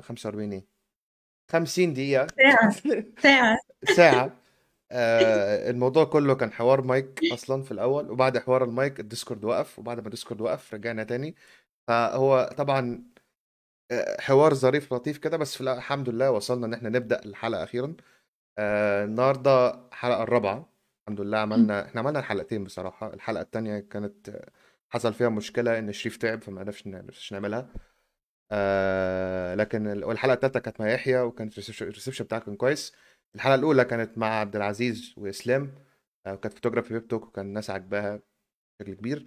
45 ايه 50 دقيقة ساعة ساعة ساعة آه الموضوع كله كان حوار مايك اصلا في الاول وبعد حوار المايك الديسكورد وقف وبعد ما الديسكورد وقف رجعنا تاني فهو طبعا آه، حوار ظريف لطيف كده بس في الحمد لله وصلنا ان احنا نبدا الحلقه اخيرا آه النهارده الحلقه الرابعه الحمد لله عملنا احنا عملنا الحلقتين بصراحه الحلقه الثانيه كانت حصل فيها مشكله ان شريف تعب فما عرفش نعملها آه لكن الحلقه الثالثه كانت مع يحيى وكان الريسبشن بتاعها كان كويس الحلقه الاولى كانت مع عبد العزيز واسلام آه وكانت فوتوغرافي بيب توك وكان الناس عاجباها بشكل كبير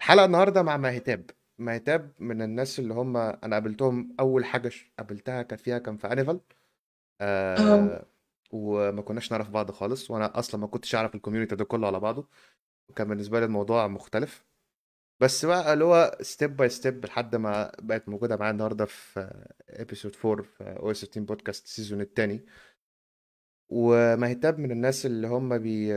الحلقه النهارده مع مهتاب مهتاب من الناس اللي هم انا قابلتهم اول حاجه قابلتها كانت فيها كان في انيفال اه. آه وما كناش نعرف بعض خالص وانا اصلا ما كنتش اعرف الكوميونتي ده كله على بعضه وكان بالنسبه لي الموضوع مختلف بس بقى اللي هو ستيب باي ستيب لحد ما بقت موجوده معايا النهارده في ابيسود 4 في او اس 16 بودكاست السيزون الثاني ومهتم من الناس اللي هم بي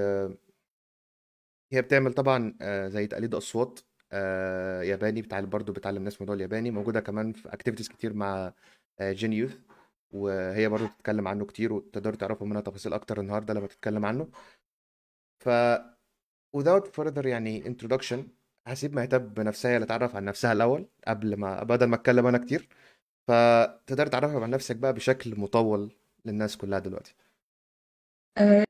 هي بتعمل طبعا آه، زي تقليد اصوات آه، ياباني بتعلم برضه بتعلم ناس موضوع الياباني موجوده كمان في اكتيفيتيز كتير مع جين آه، يوث وهي برضه بتتكلم عنه كتير وتقدروا تعرفوا منها تفاصيل اكتر النهارده لما تتكلم عنه ف without further يعني introduction هسيب مهتاب بنفسها تتعرف عن نفسها الاول قبل ما بدل ما اتكلم انا كتير فتقدر تعرفها عن نفسك بقى بشكل مطول للناس كلها دلوقتي آه،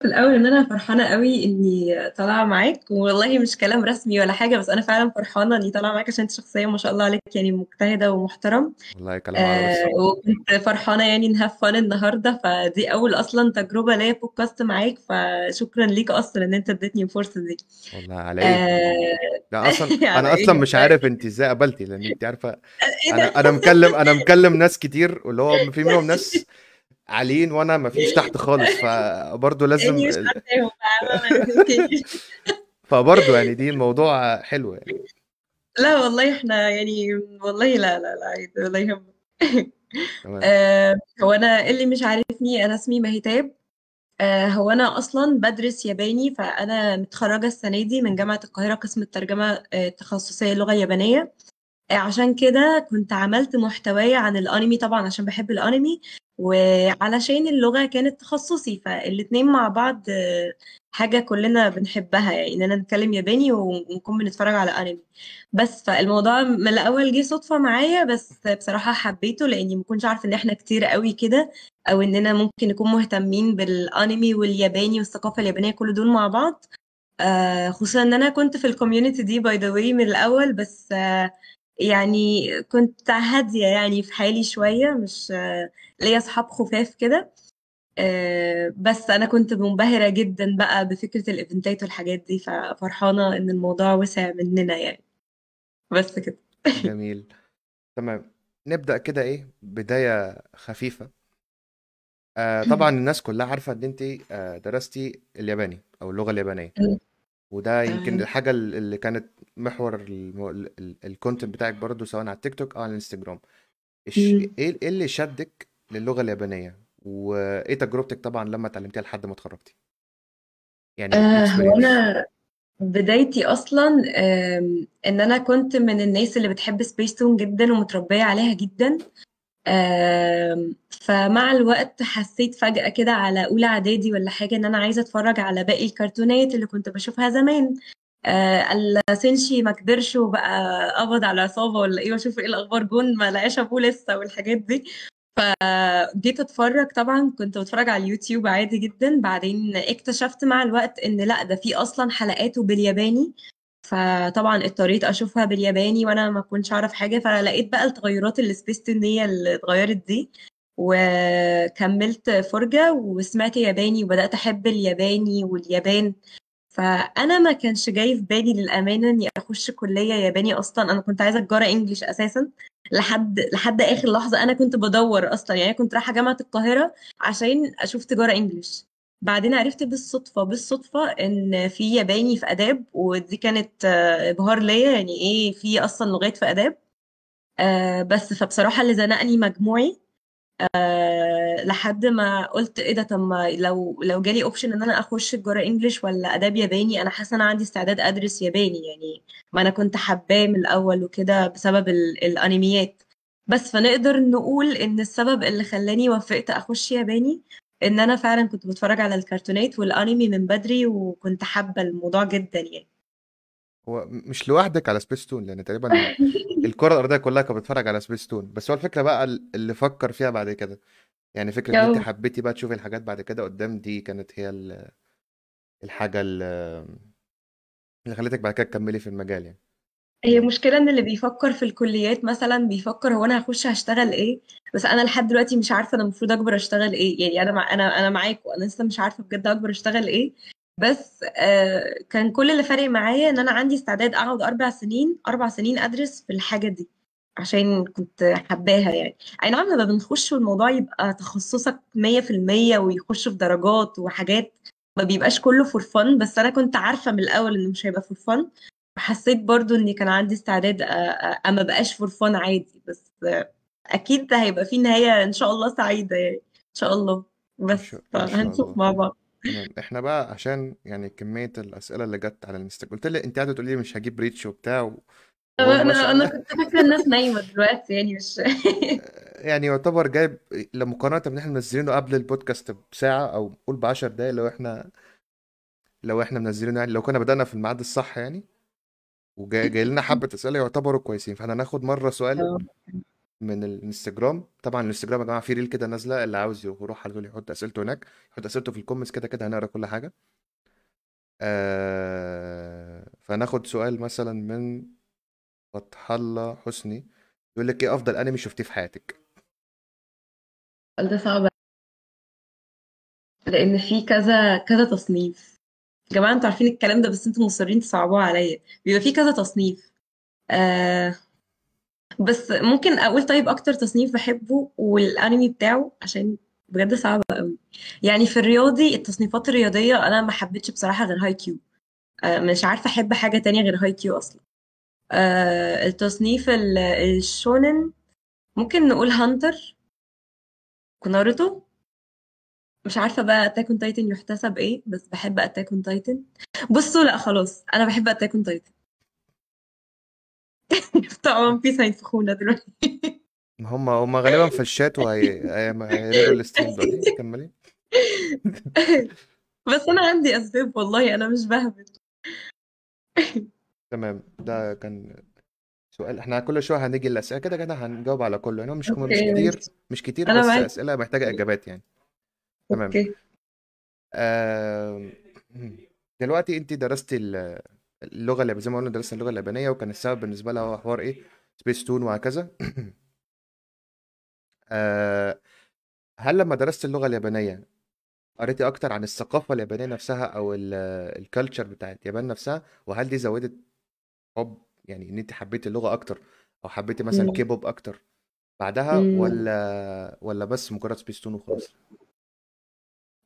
في الأول إن أنا فرحانة أوي إني طالعة معاك، والله مش كلام رسمي ولا حاجة، بس أنا فعلًا فرحانة إني طالعة معاك عشان أنت شخصية ما شاء الله عليك يعني مجتهدة ومحترم، والله كلام آآ آه، وكنت فرحانة يعني نهاف فن النهاردة، فدي أول أصلًا تجربة ليّا بودكاست معاك، فشكرًا ليك أصلًا إن أنت اديتني الفرصة دي. والله على إيه؟ ده أصلًا أنا إيه؟ أصلًا مش عارف أنتِ إزاي قبلتي لأن أنتِ عارفة إيه أنا أنا مكلم أنا مكلم ناس كتير واللي هو في منهم ناس عاليين وانا ما فيش تحت خالص فبرضه لازم يعني فبرضه يعني دي موضوع حلو يعني لا والله احنا يعني والله لا لا لا ولا يهمك آه، هو انا إيه اللي مش عارفني انا اسمي مهتاب آه، هو انا اصلا بدرس ياباني فانا متخرجه السنه دي من جامعه القاهره قسم الترجمه آه، التخصصيه اللغه اليابانيه عشان كده كنت عملت محتوايا عن الانمي طبعا عشان بحب الانمي وعلشان اللغة كانت تخصصي فالاتنين مع بعض حاجة كلنا بنحبها يعني إن أنا نتكلم ياباني ونكون بنتفرج على أنمي بس فالموضوع من الأول جه صدفة معايا بس بصراحة حبيته لأني ما كنتش عارفة إن إحنا كتير قوي كده أو إننا ممكن نكون مهتمين بالأنمي والياباني والثقافة اليابانية كل دول مع بعض آه، خصوصا إن أنا كنت في الكوميونتي دي باي ذا واي من الأول بس يعني كنت هادية يعني في حالي شوية مش ليا أصحاب خفاف كده آه، بس أنا كنت منبهرة جدا بقى بفكرة الإيفنتات والحاجات دي ففرحانة إن الموضوع وسع مننا يعني بس كده جميل تمام نبدأ كده إيه بداية خفيفة آه طبعا الناس كلها عارفة إن أنت آه، درستي الياباني أو اللغة اليابانية وده يمكن الحاجه اللي كانت محور الكونتنت بتاعك برضو سواء على التيك توك او على الانستجرام إيه, ايه اللي شدك للغه اليابانيه وايه تجربتك طبعا لما اتعلمتيها لحد ما اتخرجتي يعني آه هو انا بدايتي اصلا ان انا كنت من الناس اللي بتحب سبيس تون جدا ومتربيه عليها جدا فمع الوقت حسيت فجأة كده على أولى إعدادي ولا حاجة إن أنا عايزة أتفرج على باقي الكرتونات اللي كنت بشوفها زمان آه، السنشي ما كبرش وبقى قبض على عصابة ولا إيه وأشوف إيه الأخبار جون ما لقاش أبوه لسه والحاجات دي فجيت اتفرج طبعا كنت بتفرج على اليوتيوب عادي جدا بعدين اكتشفت مع الوقت ان لا ده في اصلا حلقاته بالياباني فطبعا اضطريت اشوفها بالياباني وانا ما كنتش اعرف حاجه فلقيت بقى التغيرات السبيس اللي اتغيرت دي وكملت فرجه وسمعت ياباني وبدات احب الياباني واليابان فانا ما كانش جاي في بالي للامانه اني اخش كليه ياباني اصلا انا كنت عايزه تجاره انجليش اساسا لحد لحد اخر لحظه انا كنت بدور اصلا يعني كنت رايحه جامعه القاهره عشان اشوف تجاره انجليش بعدين عرفت بالصدفة بالصدفة إن في ياباني في آداب ودي كانت آه، إبهار ليا يعني إيه في أصلا لغات في آداب آه، بس فبصراحة اللي زنقني مجموعي آه، لحد ما قلت ايه ده طب ما لو لو جالي اوبشن ان انا اخش تجاره إنجلش ولا اداب ياباني انا حاسه انا عندي استعداد ادرس ياباني يعني ما انا كنت حباه من الاول وكده بسبب الأنيميات الانميات بس فنقدر نقول ان السبب اللي خلاني وافقت اخش ياباني ان انا فعلا كنت بتفرج على الكرتونات والانمي من بدري وكنت حابه الموضوع جدا يعني هو مش لوحدك على سبيستون لان تقريبا الكره الارضيه كلها كانت بتتفرج على سبيستون بس هو الفكره بقى اللي فكر فيها بعد كده يعني فكره ان انت حبيتي بقى تشوفي الحاجات بعد كده قدام دي كانت هي الحاجه اللي خلتك بعد كده تكملي في المجال يعني هي مشكلة إن اللي بيفكّر في الكُلّيات مثلًا بيفكّر هو أنا هخش هشتغل إيه، بس أنا لحد دلوقتي مش عارفة أنا المفروض أكبر أشتغل إيه، يعني أنا مع أنا أنا معاك وأنا لسه مش عارفة بجد أكبر أشتغل إيه، بس آه، كان كل اللي فارق معايا إن أنا عندي استعداد أقعد 4 سنين، أربع سنين أربع سنين ادرس في الحاجة دي، عشان كنت حباها يعني. أي نعم لمّا بنخُش والموضوع يبقى تخصُّصك 100% ويخُش في درجات وحاجات، ما بيبقاش كُلّه فور فن بس أنا كنت عارفة من الأول إنه مش هيبقى فور فن حسيت برضو اني كان عندي استعداد اما بقاش فور فان عادي بس اكيد ده هيبقى في نهايه ان شاء الله سعيده يعني ان شاء الله بس هنشوف مع بعض تمام احنا بقى عشان يعني كميه الاسئله اللي جت على الانستغرام قلت لي انت قاعده تقولي لي مش هجيب ريتش وبتاع و... انا انا انا كنت فاكره الناس نايمه دلوقتي يعني مش يعني يعتبر جايب لمقارنه مقارنه ان احنا منزلينه قبل البودكاست بساعه او قول ب 10 دقايق لو احنا لو احنا منزلينه يعني لو كنا بدأنا في الميعاد الصح يعني وجاي جاي لنا حبه اسئله يعتبروا كويسين فاحنا ناخد مره سؤال آه. من الانستجرام طبعا الانستجرام يا جماعه في ريل كده نازله اللي عاوز يروح على يحط اسئلته هناك يحط اسئلته في الكومنتس كده كده هنقرا كل حاجه آه فناخد سؤال مثلا من فتح الله حسني يقول لك ايه افضل انمي شفتيه في حياتك ده صعب لان في كذا كذا تصنيف يا جماعه انتوا عارفين الكلام ده بس انتوا مصرين تصعبوه عليا بيبقى في كذا تصنيف آه بس ممكن اقول طيب اكتر تصنيف بحبه والانمي بتاعه عشان بجد صعبه قوي يعني في الرياضي التصنيفات الرياضيه انا ما حبيتش بصراحه غير هاي كيو آه مش عارفه احب حاجه تانية غير هاي كيو اصلا آه التصنيف الشونن ممكن نقول هانتر كوناروتو مش عارفه بقى اتاك اون تايتن يحتسب ايه بس بحب اتاك اون تايتن بصوا لا خلاص انا بحب اتاك اون تايتن بتاع ون بيس هينفخونا دلوقتي هما هما غالبا في الشات هيقلبوا الستريم دلوقتي كملي بس انا عندي اسباب والله انا مش بهبل تمام ده كان سؤال احنا كل شويه هنيجي الاسئله كده كده هنجاوب على كله يعني مش مش كتير مش كتير بس اسئله محتاجه اجابات يعني تمام اوكي آه دلوقتي انت درستي اللغه اللي زي ما قلنا درست اللغه اليابانيه وكان السبب بالنسبه لها هو حوار ايه سبيس تون وهكذا آه هل لما درست اللغه اليابانيه قريتي اكتر عن الثقافه اليابانيه نفسها او الكالتشر بتاعت اليابان نفسها وهل دي زودت حب يعني ان انت حبيتي اللغه اكتر او حبيتي مثلا كيبوب اكتر بعدها ولا ولا بس مجرد سبيستون وخلاص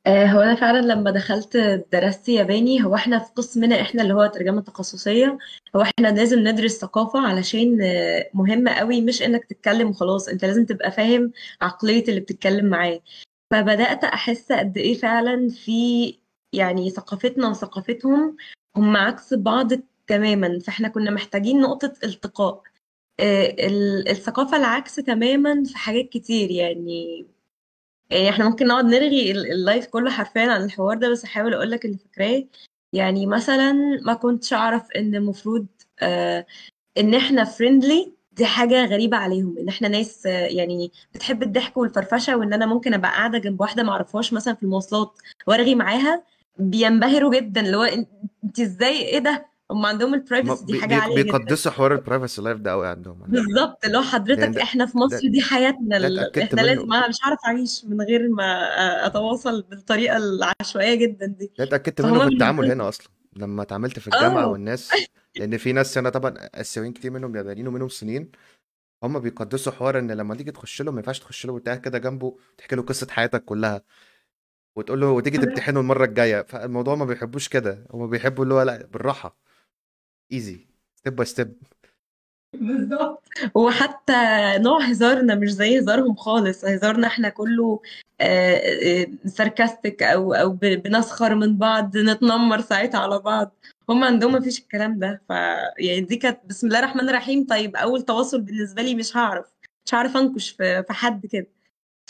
آه، هو انا فعلا لما دخلت درست ياباني هو احنا في قسمنا احنا اللي هو ترجمه تخصصيه هو احنا لازم ندرس ثقافه علشان آه، مهمه قوي مش انك تتكلم وخلاص انت لازم تبقى فاهم عقليه اللي بتتكلم معاه فبدات احس قد ايه فعلا في يعني ثقافتنا وثقافتهم هم عكس بعض تماما فاحنا كنا محتاجين نقطه التقاء آه، الثقافه العكس تماما في حاجات كتير يعني يعني احنا ممكن نقعد نرغي اللايف كله حرفيا عن الحوار ده بس احاول اقول لك اللي فاكراه يعني مثلا ما كنتش اعرف ان المفروض آه ان احنا فريندلي دي حاجه غريبه عليهم ان احنا ناس آه، يعني بتحب الضحك والفرفشه وان انا ممكن ابقى قاعده جنب واحده ما اعرفهاش مثلا في المواصلات وارغي معاها بينبهروا جدا اللي هو انت ازاي ايه ده هم عندهم البرايفسي دي حاجه عاليه بيقدسوا حوار البرايفسي لايف ده قوي عندهم بالظبط اللي هو حضرتك احنا في مصر دي حياتنا احنا لازم انا مش عارف اعيش من غير ما آه، اتواصل بالطريقه العشوائيه جدا دي ده اتاكدت منه بالتعامل هنا اصلا لما اتعاملت في الجامعه أوه. والناس لان في ناس هنا طبعا اسيويين كتير منهم يابانيين ومنهم صينيين هم بيقدسوا حوار ان لما تيجي تخش له ما ينفعش تخش له وتقعد كده جنبه تحكي له قصه حياتك كلها وتقول له وتيجي تمتحنه المره الجايه فالموضوع ما بيحبوش كده هم بيحبوا اللي هو لا بالراحه ايزي ستيب باي ستيب بالظبط وحتى نوع هزارنا مش زي هزارهم خالص هزارنا احنا كله ساركاستيك آه، آه، او او بنسخر من بعض نتنمر ساعتها على بعض هم عندهم مفيش الكلام ده ف يعني دي كانت بسم الله الرحمن الرحيم طيب اول تواصل بالنسبه لي مش هعرف مش هعرف انكش في حد كده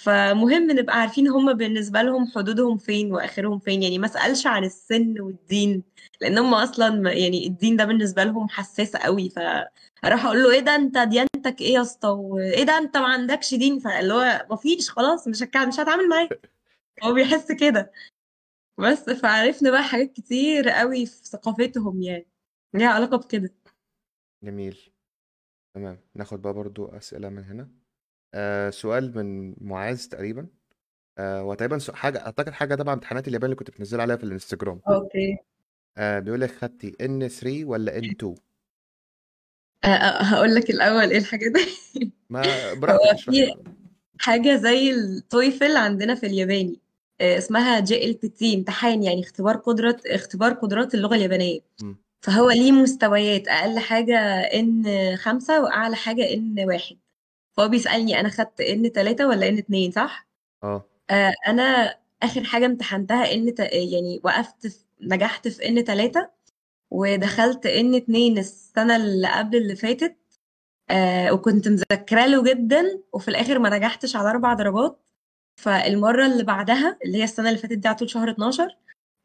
فمهم نبقى عارفين هم بالنسبه لهم حدودهم فين واخرهم فين يعني ما اسالش عن السن والدين لان هم اصلا يعني الدين ده بالنسبه لهم حساس قوي فاروح اقول له ايه ده انت ديانتك ايه يا اسطى وايه ده انت ما عندكش دين فاللي هو ما فيش خلاص مش مش هتعامل معاه هو بيحس كده بس فعرفنا بقى حاجات كتير قوي في ثقافتهم يعني ليها علاقه بكده جميل تمام ناخد بقى برضو اسئله من هنا آه سؤال من معاذ تقريبا آه وتقريبا حاجه اعتقد حاجه تبع امتحانات اليابان اللي كنت بتنزل عليها في الانستجرام اوكي آه بيقول لك خدتي ان 3 ولا ان آه، 2 آه، هقول لك الاول ايه الحاجه دي ما براحتك في حاجه زي التويفل عندنا في الياباني آه، اسمها جي ال بي تي امتحان يعني اختبار قدره اختبار قدرات اللغه اليابانيه م. فهو ليه مستويات اقل حاجه ان خمسة واعلى حاجه ان واحد فهو بيسألني أنا خدت إن تلاتة ولا إن اتنين صح؟ آه. اه أنا آخر حاجة امتحنتها إن ت... يعني وقفت في... نجحت في إن تلاتة ودخلت إن اتنين السنة اللي قبل اللي فاتت آه وكنت مذاكرة له جدا وفي الآخر ما نجحتش على أربع درجات فالمرة اللي بعدها اللي هي السنة اللي فاتت دي على طول شهر 12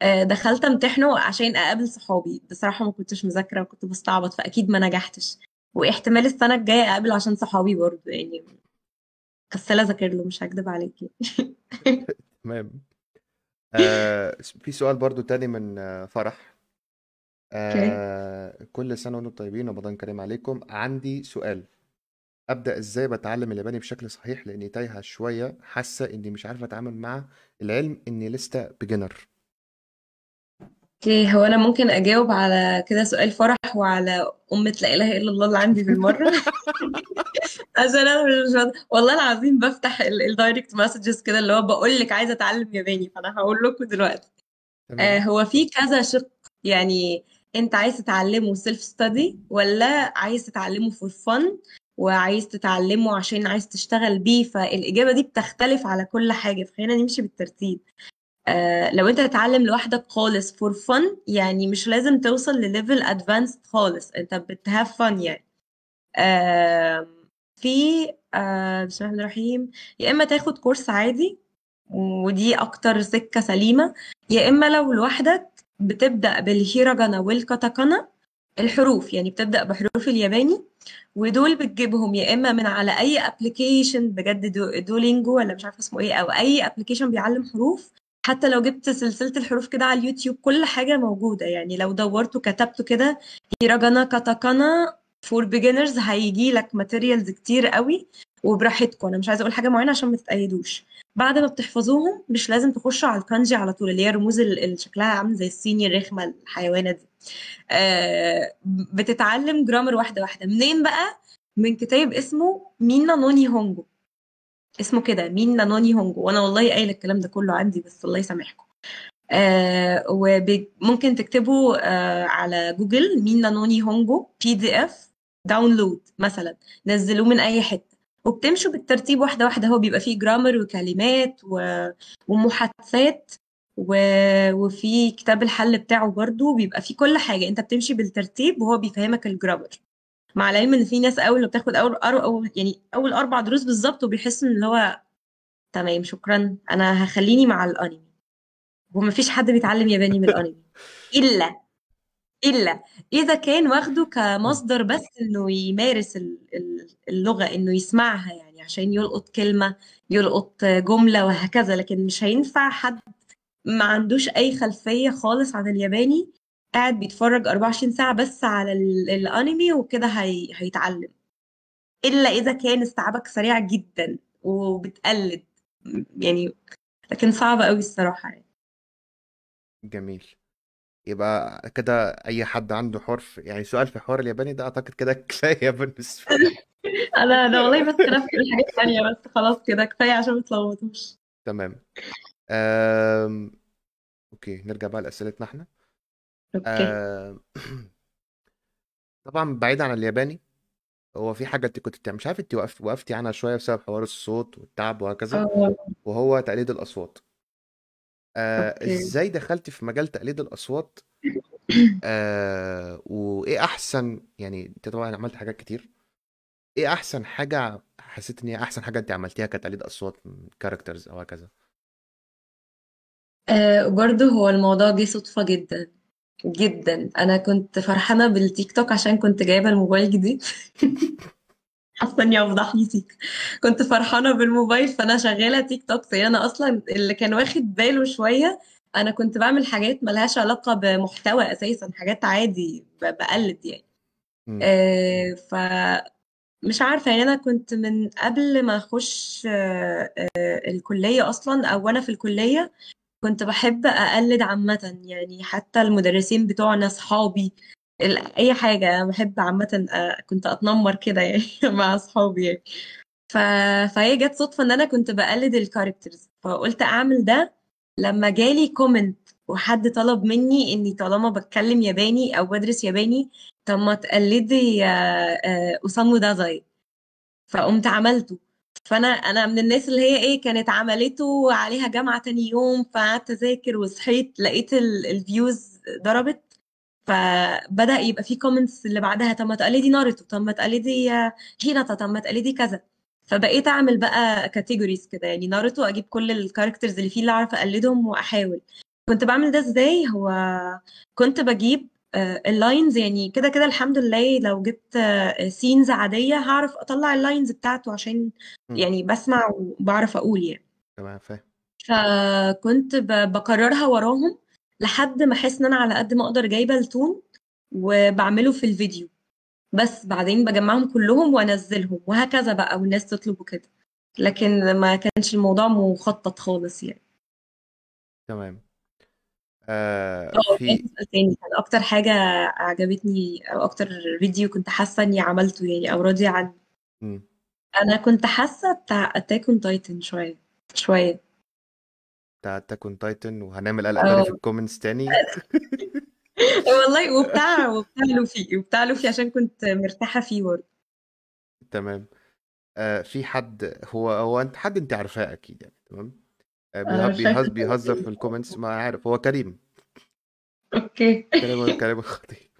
آه دخلت امتحنه عشان اقابل صحابي بصراحه ما كنتش مذاكره وكنت بستعبط فاكيد ما نجحتش واحتمال السنه الجايه اقابل عشان صحابي برضه يعني كسلة ذاكر له مش هكدب عليكي تمام آه في سؤال برضو تاني من آه، فرح آه كل سنة وانتم طيبين رمضان كريم عليكم عندي سؤال أبدأ إزاي بتعلم الياباني بشكل صحيح لأني تايهة شوية حاسة إني مش عارفة أتعامل مع العلم إني لسه بيجنر اوكي هو انا ممكن اجاوب على كده سؤال فرح وعلى امه لا اله الا الله اللي عندي بالمره عشان انا مش والله العظيم بفتح الدايركت مسجز كده اللي هو بقول لك عايزه اتعلم ياباني فانا هقول لكم دلوقتي آه هو في كذا شق يعني انت عايز تتعلمه سيلف ستادي ولا عايز تتعلمه فور فن وعايز تتعلمه عشان عايز تشتغل بيه فالاجابه دي بتختلف على كل حاجه فخلينا نمشي بالترتيب آه، لو انت تتعلم لوحدك خالص فور فن يعني مش لازم توصل لليفل ادفانسد خالص انت بتهاف فن يعني في آه، بسم الله الرحمن الرحيم يا اما تاخد كورس عادي ودي اكتر سكه سليمه يا اما لو لوحدك بتبدا بالهيراجانا والكاتاكانا الحروف يعني بتبدا بحروف الياباني ودول بتجيبهم يا اما من على اي ابلكيشن بجد دولينجو ولا مش عارفه اسمه ايه او اي ابلكيشن بيعلم حروف حتى لو جبت سلسله الحروف كده على اليوتيوب كل حاجه موجوده يعني لو دورت وكتبت كده هيراجانا كاتاكانا فور بيجنرز هيجي لك ماتيريالز كتير قوي وبراحتكم انا مش عايزه اقول حاجه معينه عشان ما تتقيدوش بعد ما بتحفظوهم مش لازم تخشوا على الكانجي على طول اللي هي الرموز اللي شكلها عامل زي الصيني الرخمه الحيوانه دي آه بتتعلم جرامر واحده واحده منين بقى من كتاب اسمه مينا نوني هونجو اسمه كده مين نانوني هونجو وانا والله قايله الكلام ده كله عندي بس الله يسامحكم آه وممكن تكتبوا آه على جوجل مين نانوني هونجو بي دي اف داونلود مثلا نزلوه من اي حته وبتمشوا بالترتيب واحده واحده هو بيبقى فيه جرامر وكلمات و... ومحادثات و... وفي كتاب الحل بتاعه برضو بيبقى فيه كل حاجه انت بتمشي بالترتيب وهو بيفهمك الجرامر مع العلم ان في ناس اول اللي بتاخد اول اول يعني اول اربع دروس بالظبط وبيحس ان هو تمام شكرا انا هخليني مع الانمي ومفيش حد بيتعلم ياباني من الانمي الا الا اذا كان واخده كمصدر بس انه يمارس اللغه انه يسمعها يعني عشان يلقط كلمه يلقط جمله وهكذا لكن مش هينفع حد ما عندوش اي خلفيه خالص عن الياباني قاعد بيتفرج 24 ساعة بس على الأنمي وكده هي... هيتعلم إلا إذا كان استيعابك سريع جدا وبتقلد يعني لكن صعب قوي الصراحة يعني جميل يبقى كده أي حد عنده حرف يعني سؤال في حوار الياباني ده أعتقد كده كفاية بالنسبة لي أنا أنا والله بس في حاجات تانية بس خلاص كده كفاية عشان ما تلخبطوش تمام أم... أوكي نرجع بقى لأسئلتنا إحنا آه... طبعا بعيد عن الياباني هو في حاجه انت كنت بتعمل مش عارف انت وقف وقفتي عنها شويه بسبب حوار الصوت والتعب وهكذا آه. وهو تقليد الاصوات آه ازاي دخلتي في مجال تقليد الاصوات آه وايه احسن يعني انت طبعا عملت حاجات كتير ايه احسن حاجه حسيت ان هي احسن حاجه انت عملتيها كتقليد اصوات كاركترز او هكذا آه، برضه هو الموضوع جه صدفه جدا جدا انا كنت فرحانه بالتيك توك عشان كنت جايبه الموبايل جديد حاسه اني افضحني تيك كنت فرحانه بالموبايل فانا شغاله تيك توك فهي انا اصلا اللي كان واخد باله شويه انا كنت بعمل حاجات ملهاش علاقه بمحتوى اساسا حاجات عادي بقلد يعني آه ف مش عارفه يعني انا كنت من قبل ما اخش آه آه الكليه اصلا او وانا في الكليه كنت بحب أقلِّد عامةً، يعني حتى المُدرّسين بتوعنا، صحابي، أي حاجة، أنا عامةً آه، كنت أتنمّر كده يعني مع أصحابي يعني. ف فهي جت صُدفة إن أنا كنت بقلد الكاركترز فقُلت أعمل ده لمّا جالي كومنت وحد طلب منّي إني طالما بتكلم ياباني أو بدرس ياباني، طَب ما تقلِّدي أسامو آه، آه، دازاي فقُمت عملته. فانا انا من الناس اللي هي ايه كانت عملته عليها جامعه تاني يوم فقعدت اذاكر وصحيت لقيت الفيوز ضربت فبدا يبقى في كومنتس اللي بعدها طب ما تقلدي ناروتو طب ما تقلدي هيناتا طب ما تقلدي كذا فبقيت اعمل بقى كاتيجوريز كده يعني ناروتو اجيب كل الكاركترز اللي فيه اللي اعرف اقلدهم واحاول كنت بعمل ده ازاي هو كنت بجيب آه، اللاينز يعني كده كده الحمد لله لو جبت سينز آه، عاديه هعرف اطلع اللاينز بتاعته عشان يعني بسمع وبعرف اقول يعني تمام فاهم فكنت بكررها وراهم لحد ما احس ان انا على قد ما اقدر جايبه التون وبعمله في الفيديو بس بعدين بجمعهم كلهم وانزلهم وهكذا بقى والناس تطلب وكده لكن ما كانش الموضوع مخطط خالص يعني تمام آه في تاني كان اكتر حاجه عجبتني او اكتر فيديو كنت حاسه اني عملته يعني او راضيه عنه انا كنت حاسه بتاع اتاك اون تايتن شويه شويه بتاع اتاك اون تايتن وهنعمل قلق أو... في الكومنتس تاني والله وبتاع وبتاع لوفي وبتاع لوفي عشان كنت مرتاحه فيه برضه تمام آه في حد هو هو انت حد انت عارفاه اكيد يعني تمام آه، بيهز بيهزر في الكومنتس ما عارف هو كريم اوكي كريم كريم خطير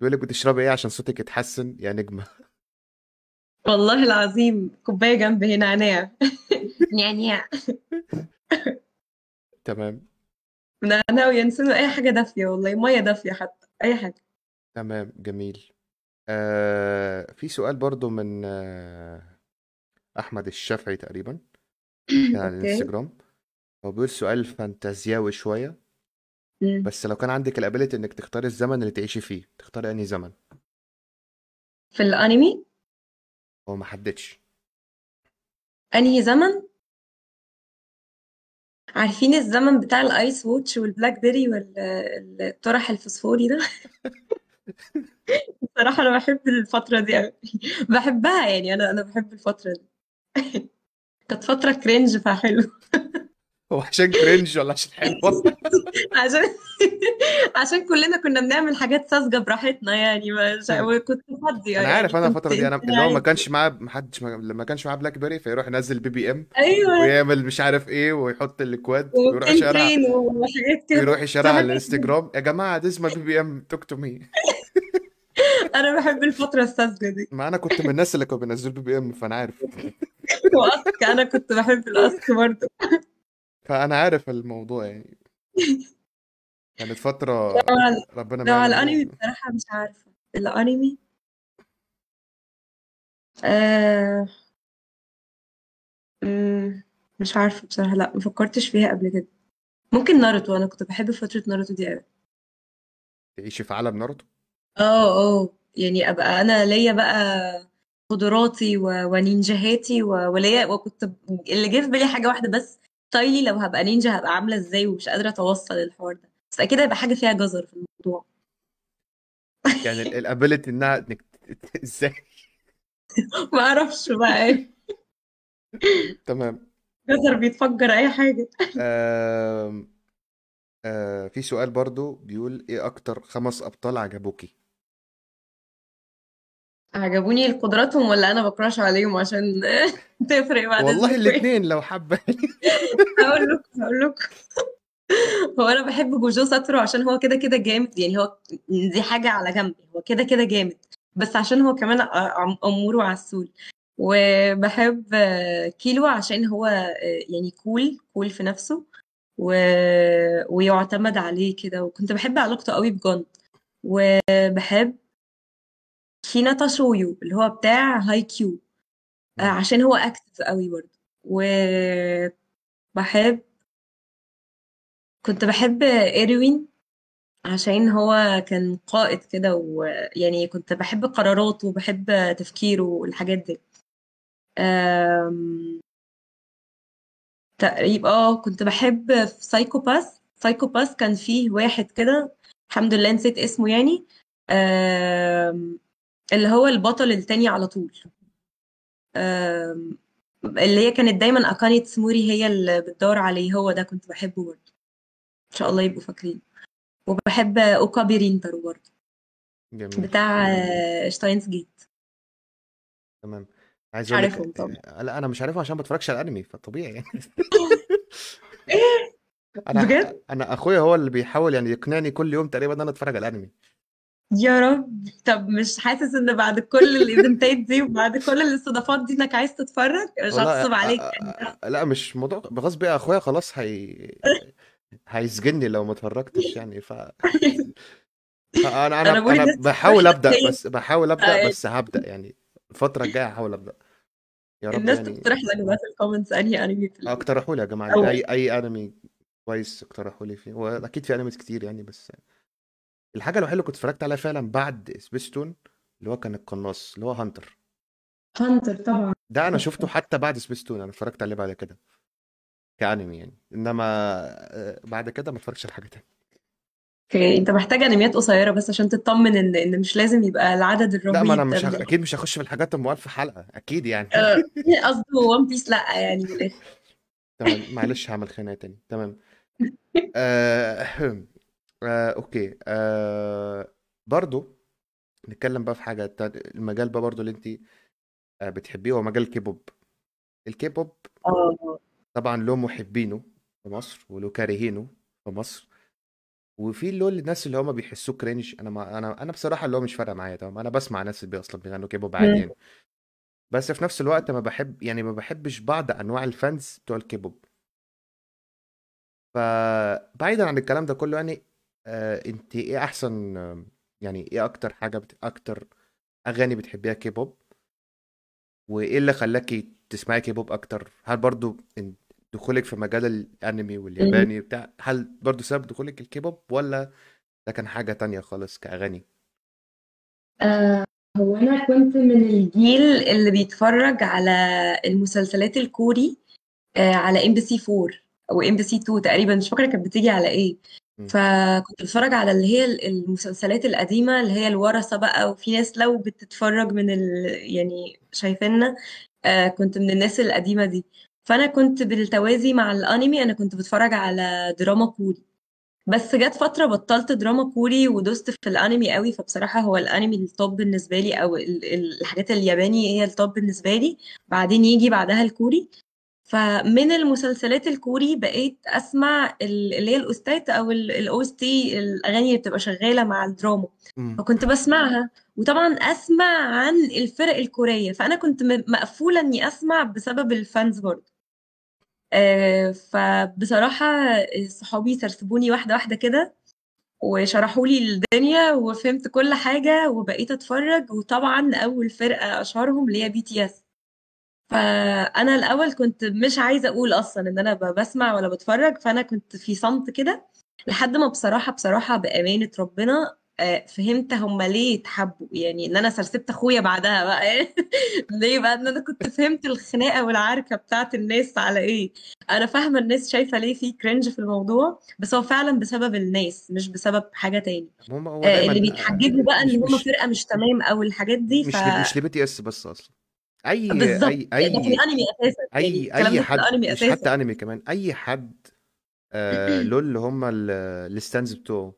بيقول لك بتشربي ايه عشان صوتك يتحسن يا نجمه والله العظيم كوبايه جنب هنا نعناع نعناع تمام نعناع وينسون اي حاجه دافيه والله ميه دافيه حتى اي حاجه تمام جميل آه في سؤال برضو من آه احمد الشافعي تقريبا على يعني الانستجرام هو بيقول سؤال فانتازياوي شوية مم. بس لو كان عندك الابيلتي انك تختاري الزمن اللي تعيشي فيه تختاري انهي زمن في الانمي هو ما حددش انهي زمن عارفين الزمن بتاع الايس ووتش والبلاك بيري والطرح الفسفوري ده بصراحة أنا بحب الفترة دي أوي بحبها يعني أنا أنا بحب الفترة دي كانت فترة كرنج فحلو هو عشان كرنج ولا عشان حلوه عشان عشان كلنا كنا بنعمل حاجات ساذجه براحتنا يعني مش أيوة. وكنت فاضيه يعني انا عارف انا الفتره دي انا اللي هو ما يعني. كانش معاه ما حدش لما كانش معاه بلاك بيري فيروح ينزل بي بي ام ايوه ويعمل مش عارف ايه ويحط الاكواد ويروح يشارع ويروح يشارع على الانستجرام يا جماعه ديز ما بي بي ام توك تو مي انا بحب الفتره الساذجه دي ما انا كنت من الناس اللي كانوا بينزلوا بي بي ام فانا عارف واسك انا كنت بحب الاسك برضه فانا عارف الموضوع يعني كانت فتره ربنا لو على الانمي يعني. بصراحه مش عارفه الانمي آه... مش عارفه بصراحه لا مفكرتش فيها قبل كده ممكن ناروتو انا كنت بحب فتره ناروتو دي قوي تعيشي في عالم ناروتو اه اه يعني ابقى انا ليا بقى قدراتي و... ونينجاهاتي و... وليا وكنت اللي جه في بالي حاجه واحده بس ستايلي لو هبقى نينجا هبقى عامله ازاي ومش قادره اتوصل الحوار ده بس اكيد هيبقى حاجه فيها جزر في الموضوع يعني الابيلتي انها انك ازاي ما اعرفش بقى ايه تمام جزر بيتفجر اي حاجه آه... آه... في سؤال برضو بيقول ايه اكتر خمس ابطال عجبوكي عجبوني قدراتهم ولا انا بكراش عليهم عشان تفرق بعد والله الاثنين لو حابه هقول لك هقول لك هو انا بحب جوجو ساترو عشان هو كده كده جامد يعني هو دي حاجه على جنب هو كده كده جامد بس عشان هو كمان اموره عسول وبحب كيلو عشان هو آه، يعني كول كول في نفسه و... ويعتمد عليه كده وكنت بحب علاقته قوي بجند وبحب كيناتا شويو اللي هو بتاع هاي كيو آه، عشان هو اكتف قوي برضه وبحب كنت بحب ايروين عشان هو كان قائد كده ويعني كنت بحب قراراته وبحب تفكيره والحاجات دي أم... تقريبا اه كنت بحب في سايكو باس سايكو باس كان فيه واحد كده الحمد لله نسيت اسمه يعني أم... اللي هو البطل التاني على طول اللي هي كانت دايما أكاني تسموري هي اللي بتدور عليه هو ده كنت بحبه برضه إن شاء الله يبقوا فاكرين وبحب أوكابي رينتر برضه جميل. بتاع آه، شتاينز جيت تمام عايز اقول عارفهم طبعا آه، لا انا مش عارفه عشان ما بتفرجش على الانمي فطبيعي يعني انا بجد؟ انا اخويا هو اللي بيحاول يعني يقنعني كل يوم تقريبا ان انا اتفرج على الانمي يا رب طب مش حاسس ان بعد كل الايفنتات دي وبعد كل الاستضافات دي انك عايز تتفرج مش والله عليك آه، يعني آه، آه، لا مش موضوع غصب ايه اخويا خلاص هي هيسجني لو ما اتفرجتش يعني ف انا انا أنا بقول انا بحاول ابدا بس بحاول ابدا طيب. بس هبدا يعني الفتره الجايه هحاول ابدا يا رب الناس يعني تقترح لك بقى في الكومنتس انهي انمي في اقترحوا لي يا جماعه أول اي اي انمي كويس اقترحوا لي فيه واكيد في انميز كتير يعني بس الحاجه الوحيده اللي كنت اتفرجت عليها فعلا بعد سبيستون اللي هو كان القناص اللي هو هانتر هانتر طبعا ده انا شفته حتى بعد سبيستون انا اتفرجت عليه بعد كده كانمي يعني انما آه، بعد كده ما اتفرجتش على حاجه تانية اوكي انت محتاج انميات قصيره بس عشان تطمن ان ان مش لازم يبقى العدد الرهيب لا ما انا مش هخ... اكيد مش هخش في الحاجات ام في حلقه اكيد يعني آه، إيه، قصده وان بيس لا يعني الاخر تمام معلش هعمل خناقه تاني تمام آه... آه، اوكي آه، برضو نتكلم بقى في حاجه تاني. المجال بقى برضو اللي انت آه، بتحبيه هو مجال الكيبوب الكيبوب آه. طبعا له محبينه في مصر وله كارهينه في مصر وفي اللي هو الناس اللي هم بيحسوه كرينج انا ما انا انا بصراحه اللي هو مش فارقه معايا تمام انا بسمع ناس اللي اصلا بيغنوا كيبوب عادي يعني بس في نفس الوقت ما بحب يعني ما بحبش بعض انواع الفانز بتوع الكيبوب فبعيدا عن الكلام ده كله يعني آه انت ايه احسن يعني ايه اكتر حاجه بت... اكتر اغاني بتحبيها كي بوب وايه اللي خلاكي تسمعي كي بوب اكتر هل برضو دخولك في مجال الانمي والياباني بتاع هل برضو سبب دخولك الكي بوب ولا ده كان حاجه تانية خالص كاغاني آه هو انا كنت من الجيل اللي بيتفرج على المسلسلات الكوري آه على ام بي سي 4 او ام بي سي 2 تقريبا مش فاكره كانت بتيجي على ايه فكنت بتفرج على اللي هي المسلسلات القديمة اللي هي الوَرَثة بقى، وفي ناس لو بتتفرّج من ال يعني شايفيننا آه، كنت من الناس القديمة دي، فأنا كنت بالتوازي مع الأنمي أنا كنت بتفرج بس جات فترة بطّلت دراما كوري بس جت فتره بطلت دراما كوري ودوست في الأنمي قوي فبصراحة هو الأنمي التوب بالنسبة لي أو الحاجات الياباني هي التوب بالنسبة لي، بعدين يجي بعدها الكوري. فمن المسلسلات الكوري بقيت اسمع اللي هي الاوستات او الاوستي الاغاني اللي بتبقى شغاله مع الدراما فكنت بسمعها وطبعا اسمع عن الفرق الكوريه فانا كنت مقفوله اني اسمع بسبب الفانز برضه آه، فبصراحه صحابي سرسبوني واحده واحده كده وشرحوا لي الدنيا وفهمت كل حاجه وبقيت اتفرج وطبعا اول فرقه اشهرهم اللي هي بي تي اس فانا الاول كنت مش عايزه اقول اصلا ان انا بسمع ولا بتفرج فانا كنت في صمت كده لحد ما بصراحه بصراحه بامانه ربنا آه، فهمت هم ليه اتحبوا يعني ان انا سرسبت اخويا بعدها بقى يعني ليه بقى ان انا كنت فهمت الخناقه والعركه بتاعت الناس على ايه انا فاهمه الناس شايفه ليه في كرنج في الموضوع بس هو فعلا بسبب الناس مش بسبب حاجه تاني هو آه، اللي بيتحججوا بقى ان هم فرقه مش تمام او الحاجات دي ف... مش مش تي اس بس اصلا اي اي آه، اي اي ده في الانمي اساسا اي يعني اي حد مش حتى انمي كمان اي حد آه، لول اللي هم الستانز بتوعه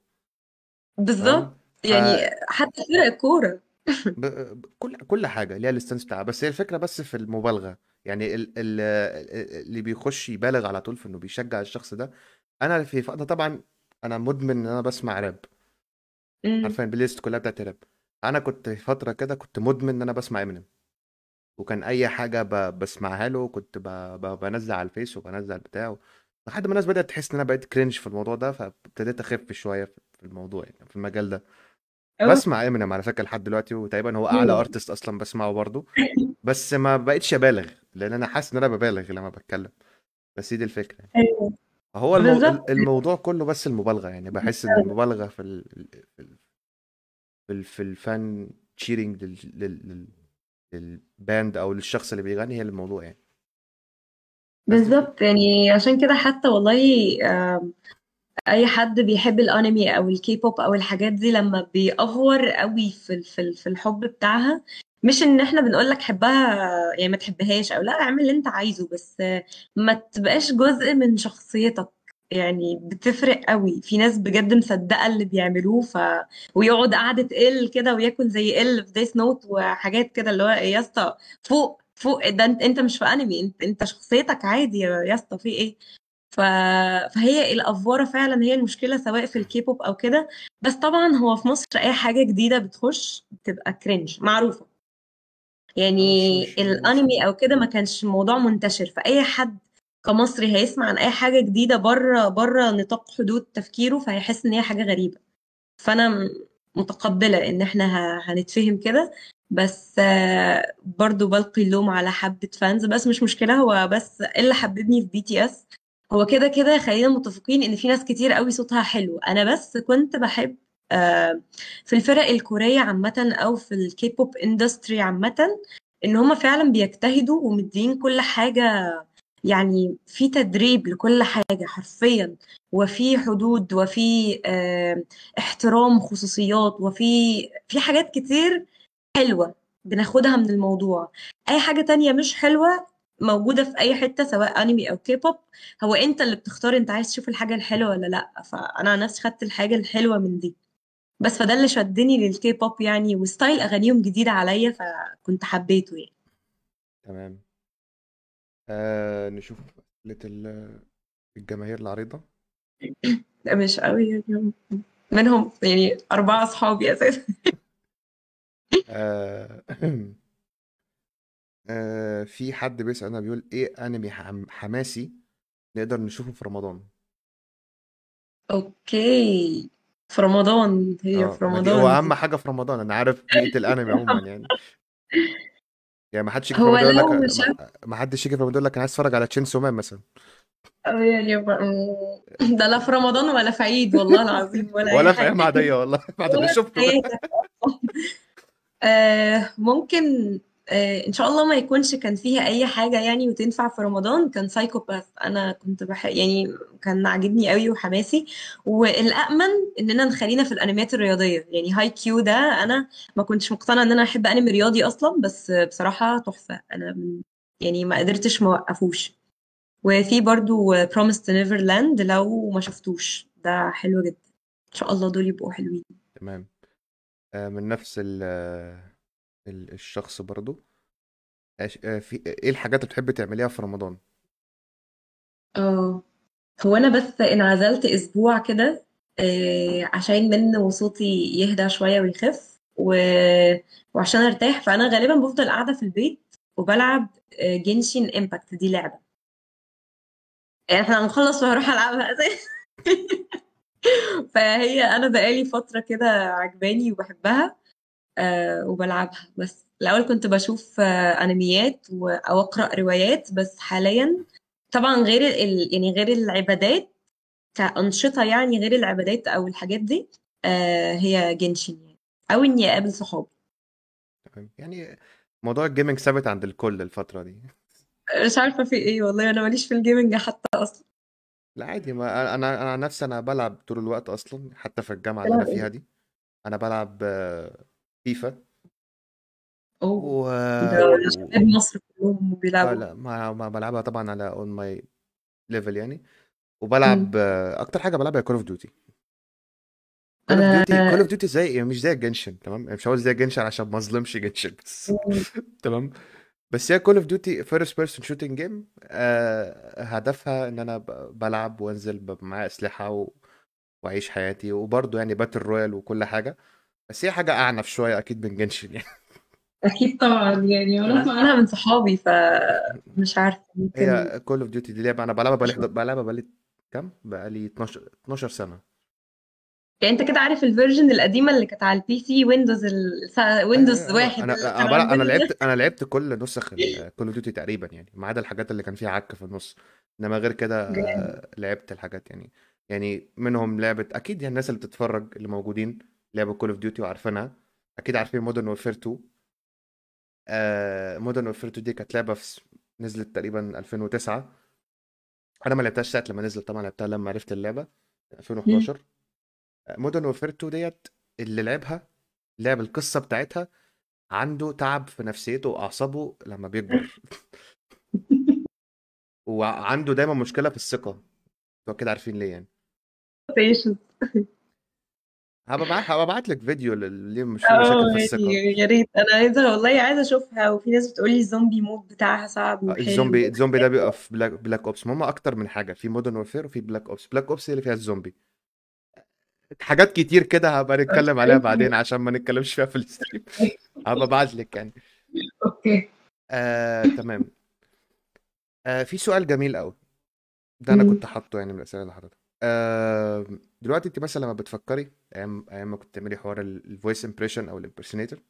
بالظبط يعني حتى فرق الكوره كل كل حاجه ليها الستانس بتاعها بس هي الفكره بس في المبالغه يعني ال... ال... اللي بيخش يبالغ على طول في انه بيشجع الشخص ده انا في فقدة طبعا انا مدمن ان انا بسمع راب عارفين البلاي كلها بتاعت راب انا كنت في فتره كده كنت مدمن ان انا بسمع امينيم وكان اي حاجه ب... بسمعها له كنت ب... ب... بنزل على الفيس وبنزل بتاعه لحد ما الناس بدات تحس ان انا بقيت كرنج في الموضوع ده فابتديت اخف شويه في الموضوع يعني في المجال ده بسمع امينيم على فكره لحد دلوقتي وتقريبا هو اعلى ارتست إمم. اصلا بسمعه برضه بس ما بقتش ابالغ لان انا حاسس ان انا ببالغ لما بتكلم بس دي الفكره يعني. أيوه. هو المو... الموضوع كله بس المبالغه يعني بحس ان المبالغه في ال... في الفن تشيرنج لل... لل... للباند او للشخص اللي بيغني هي الموضوع يعني بالظبط يعني عشان كده حتى والله اي حد بيحب الانمي او الكي بوب او الحاجات دي لما بيأفور قوي في في الحب بتاعها مش ان احنا بنقول لك حبها يعني ما تحبهاش او لا اعمل اللي انت عايزه بس ما تبقاش جزء من شخصيتك يعني بتفرق قوي في ناس بجد مصدقه اللي بيعملوه ف ويقعد قعده ال كده وياكل زي ال في ديس نوت وحاجات كده اللي هو إيه يا اسطى فوق فوق ده انت, انت مش في انمي انت, انت شخصيتك عادي يا اسطى في ايه ف... فهي الافواره فعلا هي المشكله سواء في الكيبوب او كده بس طبعا هو في مصر اي حاجه جديده بتخش بتبقى كرنج معروفه يعني الانمي او كده ما كانش الموضوع منتشر فاي حد كمصري هيسمع عن اي حاجه جديده بره بره نطاق حدود تفكيره فهيحس ان هي حاجه غريبه فانا متقبله ان احنا هنتفهم كده بس آه، برضو بلقي اللوم على حبه فانز بس مش مشكله هو بس اللي حببني في بي تي اس هو كده كده خلينا متفقين ان في ناس كتير قوي صوتها حلو انا بس كنت بحب آه، في الفرق الكوريه عامه او في الكيبوب اندستري عامه ان هما فعلا بيجتهدوا ومدين كل حاجه يعني في تدريب لكل حاجة حرفيا وفي حدود وفي احترام خصوصيات وفي في حاجات كتير حلوة بناخدها من الموضوع أي حاجة تانية مش حلوة موجودة في أي حتة سواء أنمي أو كي بوب هو أنت اللي بتختار أنت عايز تشوف الحاجة الحلوة ولا لأ فأنا نفسي خدت الحاجة الحلوة من دي بس فده اللي شدني للكي بوب يعني وستايل أغانيهم جديد عليا فكنت حبيته يعني تمام آه نشوف أسئلة الجماهير العريضة لا مش قوي يعني منهم يعني أربعة أصحابي أساسا آه, آه، في حد بيسألنا بيقول إيه أنمي حماسي نقدر نشوفه في رمضان أوكي في رمضان هي آه. في رمضان هو أهم حاجة في رمضان أنا عارف بيئة الأنمي عموما يعني يعني ما حدش يجي هو يقول لو لك ما حدش يجي يقول لك انا عايز اتفرج على تشينسو مان مثلا يعني ده لا في رمضان ولا في عيد والله العظيم ولا أي ولا في ايام عاديه والله بعد اللي ولا في شفته آه، ده ممكن آه، ان شاء الله ما يكونش كان فيها اي حاجه يعني وتنفع في رمضان كان سايكوباث انا كنت بح يعني كان عاجبني قوي وحماسي والامن اننا نخلينا في الانميات الرياضيه يعني هاي كيو ده انا ما كنتش مقتنعه ان انا احب انمي رياضي اصلا بس بصراحه تحفه انا يعني ما قدرتش ما وقفوش وفي برضو Promise to Neverland لو ما شفتوش ده حلو جدا ان شاء الله دول يبقوا حلوين تمام آه، من نفس ال الشخص برضو آه، في ايه الحاجات اللي بتحبي تعمليها في رمضان اه هو انا بس انعزلت اسبوع كده آه، عشان من وصوتي يهدى شويه ويخف و... وعشان ارتاح فانا غالبا بفضل قاعده في البيت وبلعب آه، جنشين امباكت دي لعبه يعني احنا هنخلص وهروح العبها فهي انا بقالي فتره كده عجباني وبحبها آه وبلعبها بس الاول كنت بشوف آه انميات او اقرا روايات بس حاليا طبعا غير ال... يعني غير العبادات كانشطه يعني غير العبادات او الحاجات دي آه هي جنشن يعني او اني اقابل صحابي يعني موضوع الجيمنج ثابت عند الكل الفتره دي مش عارفه في ايه والله انا ماليش في الجيمنج حتى اصلا لا عادي ما انا انا عن نفسي انا بلعب طول الوقت اصلا حتى في الجامعه اللي انا فيها دي انا بلعب آه، فيفا اوه و... مصر كلهم بيلعبوا لا ما, ما بلعبها طبعا على اون ماي ليفل يعني وبلعب مم. اكتر حاجه بلعبها كول اوف ديوتي كول اوف ديوتي كول اوف ديوتي زي مش زي جنشن تمام يعني مش هقول زي جنشن عشان ما اظلمش جنشن بس تمام بس هي كول اوف ديوتي فيرست بيرسون شوتنج جيم هدفها ان انا بلعب وانزل معايا اسلحه و... واعيش حياتي وبرضه يعني باتل رويال وكل حاجه بس هي حاجه اعنف شويه اكيد من جنشن يعني اكيد طبعا يعني أسمع انا من صحابي فمش عارفه ممكن... هي كول اوف ديوتي دي لعبه انا بلعبها بقالي بلعبها بقالي كام؟ بقالي 12 12 سنه يعني انت كده عارف الفيرجن القديمه اللي كانت على البي سي ويندوز ال... ويندوز أيوة آه، واحد انا انا, أنا لعبت انا لعبت كل نسخ كول اوف ديوتي تقريبا يعني ما عدا الحاجات اللي كان فيها عك في النص انما غير كده لعبت الحاجات يعني يعني منهم لعبه اكيد يعني الناس اللي بتتفرج اللي موجودين لعبه كول اوف ديوتي وعارفينها اكيد عارفين مودرن وورفير 2 مودرن وورفير 2 دي كانت لعبه في نزلت تقريبا 2009 انا ما لعبتهاش ساعه لما نزلت طبعا لعبتها لما عرفت اللعبه 2011 مودرن وورفير 2 ديت اللي لعبها لعب القصه بتاعتها عنده تعب في نفسيته واعصابه لما بيكبر وعنده دايما مشكله في الثقه انتوا كده عارفين ليه يعني هبعت هبعت لك فيديو اللي مش فيه مشاكل في اه الثقة يا ريت انا عايزه والله عايزه اشوفها وفي ناس بتقول لي الزومبي مود بتاعها صعب آه، الزومبي الزومبي ده بيبقى في بلاك, بلاك اوبس هم اكتر من حاجة في مودرن وفير وفي بلاك اوبس بلاك اوبس هي اللي فيها الزومبي حاجات كتير كده هبقى نتكلم عليها بعدين عشان ما نتكلمش فيها في الستريم هبقى ابعت لك يعني اوكي آه، تمام آه، في سؤال جميل قوي ده انا كنت حاطه يعني من الاسئله اللي حضرتك آه، دلوقتي انت مثلا لما بتفكري ايام ايام ما كنت تعملي حوار الفويس امبريشن او الامبرسونيتر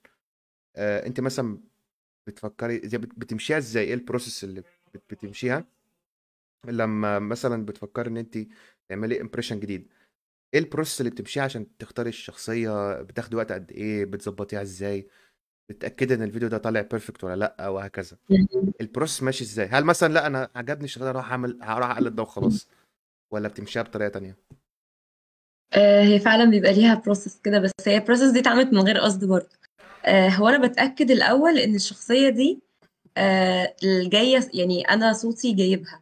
آه انت مثلا بتفكري بتمشيها ازاي ايه البروسيس اللي بتمشيها لما مثلا بتفكري ان انت تعملي امبريشن جديد ايه البروسيس اللي بتمشيها عشان تختاري الشخصيه بتاخدي وقت قد ايه بتظبطيها ازاي بتاكدي ان الفيديو ده طالع بيرفكت ولا لا وهكذا البروسيس ماشي ازاي هل مثلا لا انا عجبني الشغل اروح اعمل هروح اقلد ده وخلاص ولا بتمشيها بطريقه تانية آه، هي فعلا بيبقى ليها بروسس كده بس هي البروسس دي اتعملت من غير قصد برضه آه، هو انا بتاكد الاول ان الشخصيه دي آه، الجايه يعني انا صوتي جايبها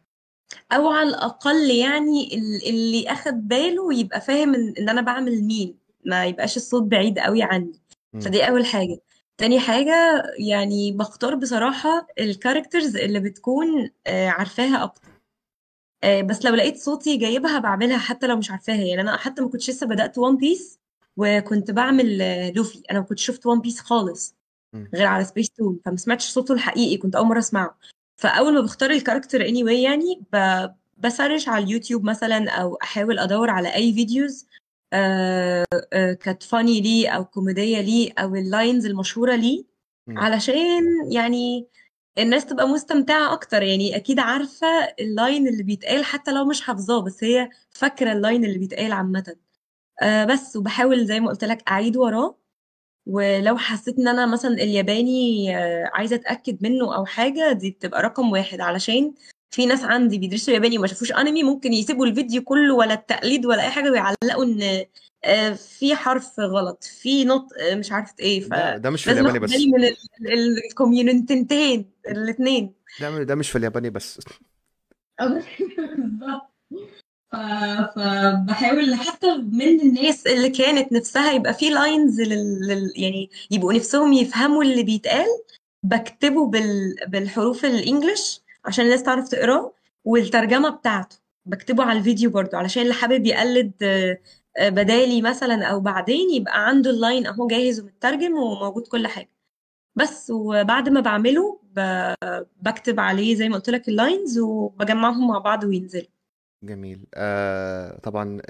او على الاقل يعني اللي اخد باله يبقى فاهم ان, انا بعمل مين ما يبقاش الصوت بعيد قوي عني فدي اول حاجه تاني حاجه يعني بختار بصراحه الكاركترز اللي بتكون عارفاها اكتر آه، بس لو لقيت صوتي جايبها بعملها حتى لو مش عارفاها يعني انا حتى ما كنتش لسه بدات وان بيس وكنت بعمل آه، لوفي انا ما كنتش شفت وان بيس خالص غير على سبيس تون فما سمعتش صوته الحقيقي كنت اول مره اسمعه فاول ما بختار الكاركتر اني anyway يعني بسرش على اليوتيوب مثلا او احاول ادور على اي فيديوز آه، كانت فاني ليه او كوميديه ليه او اللاينز المشهوره ليه علشان يعني الناس تبقى مستمتعة أكتر يعني أكيد عارفة اللاين اللي بيتقال حتى لو مش حافظاه بس هي فاكرة اللاين اللي بيتقال عامة آه بس وبحاول زي ما قلت لك أعيد وراه ولو حسيت ان انا مثلا الياباني آه، عايزه اتاكد منه او حاجه دي بتبقى رقم واحد علشان في ناس عندي بيدرسوا ياباني وما شافوش انمي ممكن يسيبوا الفيديو كله ولا التقليد ولا اي حاجه ويعلقوا ان آه، في حرف غلط في نطق آه، مش عارفه ايه ف ده, مش في الياباني بس من الكوميونتين الاثنين ده ده مش في الياباني بس بالظبط فبحاول حتى من الناس اللي كانت نفسها يبقى في لاينز لل... يعني يبقوا نفسهم يفهموا اللي بيتقال بكتبه بال... بالحروف الانجليش عشان الناس تعرف تقراه والترجمه بتاعته بكتبه على الفيديو برضو علشان اللي حابب يقلد آه، آه، بدالي مثلا او بعدين يبقى عنده اللاين اهو جاهز ومترجم وموجود كل حاجه بس وبعد ما بعمله بكتب عليه زي ما قلت لك اللاينز وبجمعهم مع بعض وينزلوا جميل آه طبعا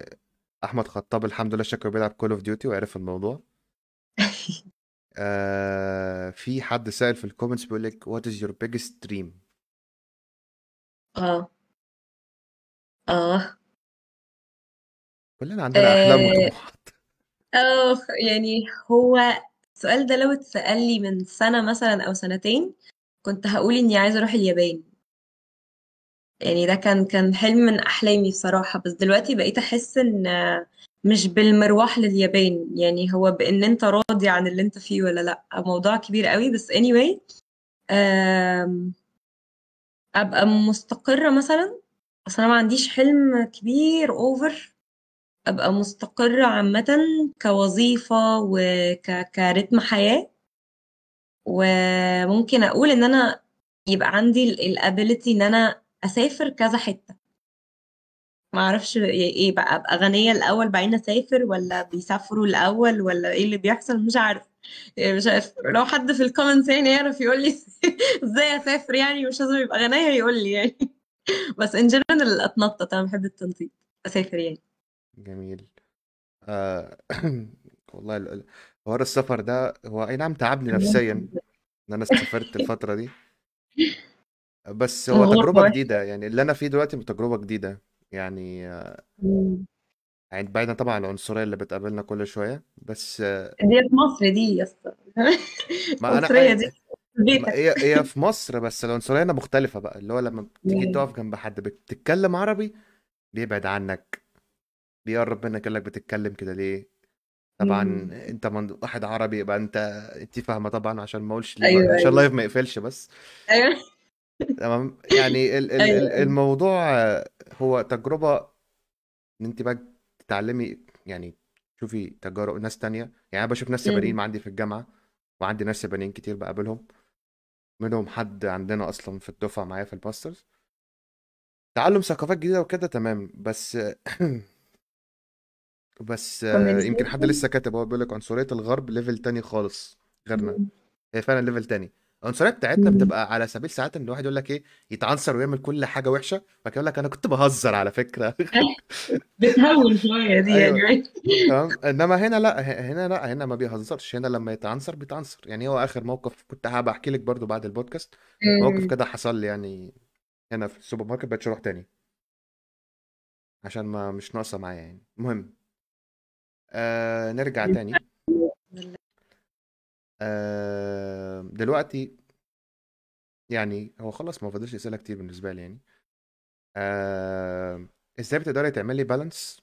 احمد خطاب الحمد لله شكله بيلعب كول اوف ديوتي وعرف الموضوع آه في حد سائل في الكومنتس بيقول لك وات از يور بيجست دريم اه اه كلنا عندنا أحلام آه، وطموحات اه يعني هو السؤال ده لو اتسأل لي من سنة مثلا أو سنتين كنت هقول إني عايزة أروح اليابان يعني ده كان كان حلم من أحلامي بصراحة بس دلوقتي بقيت أحس إن مش بالمروح لليابان يعني هو بإن أنت راضي عن اللي أنت فيه ولا لأ موضوع كبير قوي بس anyway أبقى مستقرة مثلا أصل أنا ما عنديش حلم كبير أوفر ابقى مستقره عامه كوظيفه وكرتم حياه وممكن اقول ان انا يبقى عندي الابيليتي ان انا اسافر كذا حته ما اعرفش ايه بقى ابقى غنيه الاول بعدين اسافر ولا بيسافروا الاول ولا ايه اللي بيحصل مش عارف يعني مش عارف لو حد في الكومنتس يعني يعرف يقول لي ازاي اسافر يعني مش لازم يبقى غنيه يقول لي يعني بس ان جنرال اتنطط انا بحب التنطيط اسافر يعني جميل آه والله ال- حوار السفر ده هو اي نعم تعبني نفسيا ان انا سافرت الفترة دي بس هو تجربة جديدة يعني اللي انا فيه دلوقتي تجربة جديدة يعني آه، يعني بعيدا طبعا عن العنصرية اللي بتقابلنا كل شوية بس آه، في مصر دي يا اسطى ما انا دي هي هي في مصر بس العنصرية هنا مختلفة بقى اللي هو لما بتيجي تقف جنب حد بتتكلم عربي بيبعد عنك بيقرب منك يقول لك بتتكلم كده ليه طبعا مم. انت من واحد عربي يبقى انت انت فاهمه طبعا عشان ما اقولش أيوة عشان اللايف أيوه. ما يقفلش بس ايوه تمام يعني ال ال أيوه،, أيوة. الموضوع هو تجربه ان انت بقى تتعلمي يعني تشوفي تجارب ناس تانية يعني انا بشوف ناس يابانيين امم. عندي في الجامعه وعندي ناس يابانيين كتير بقابلهم منهم حد عندنا اصلا في الدفعه معايا في الباسترز تعلم ثقافات جديده وكده تمام بس بس آه، يمكن حد لسه كاتب هو بيقول لك عنصريه الغرب ليفل تاني خالص غيرنا هي فعلا ليفل تاني العنصريه بتاعتنا بتبقى على سبيل ساعات ان الواحد يقول لك ايه يتعنصر ويعمل كل حاجه وحشه فكان يقول لك انا كنت بهزر على فكره بتهول شويه دي يعني أيوه. تمام انما هنا لا هنا لا هنا ما بيهزرش هنا لما يتعنصر بيتعنصر يعني هو اخر موقف كنت هبقى احكي لك برده بعد البودكاست موقف كده حصل لي يعني هنا في السوبر ماركت بقتش اروح تاني عشان ما مش ناقصه معايا يعني المهم آه، نرجع تاني آه، دلوقتي يعني هو خلص ما فاضلش اسئله كتير بالنسبه لي يعني آه ازاي بتقدري تعملي بالانس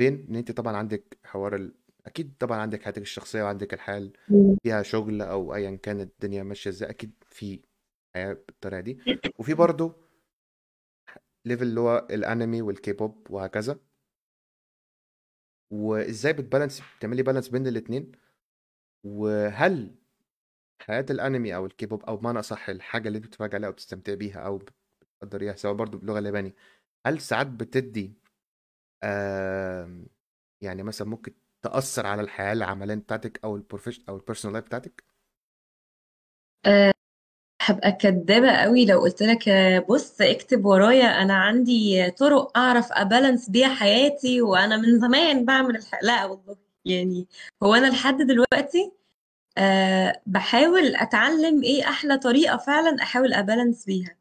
بين ان انت طبعا عندك حوار ال... اكيد طبعا عندك حياتك الشخصيه وعندك الحال فيها شغل او ايا كانت الدنيا ماشيه ازاي اكيد في حياه بالطريقه دي وفي برضه ليفل اللي هو الانمي والكيبوب وهكذا وازاي بتبالانس بتعملي بالانس بين الاثنين وهل حياه الانمي او الكيبوب او بمعنى اصح الحاجه اللي انت بتتفرج عليها او بيها او بتقدريها سواء برضو باللغه اليابانيه هل ساعات بتدي آه يعني مثلا ممكن تاثر على الحياه العمليه بتاعتك او البروفيشن او البيرسونال لايف بتاعتك آه، هبقى كدابة قوي لو قلت لك بص اكتب ورايا انا عندي طرق اعرف ابالانس بيها حياتي وانا من زمان بعمل الح... لا والله يعني هو انا لحد دلوقتي أه بحاول اتعلم ايه احلى طريقة فعلا احاول ابالانس بيها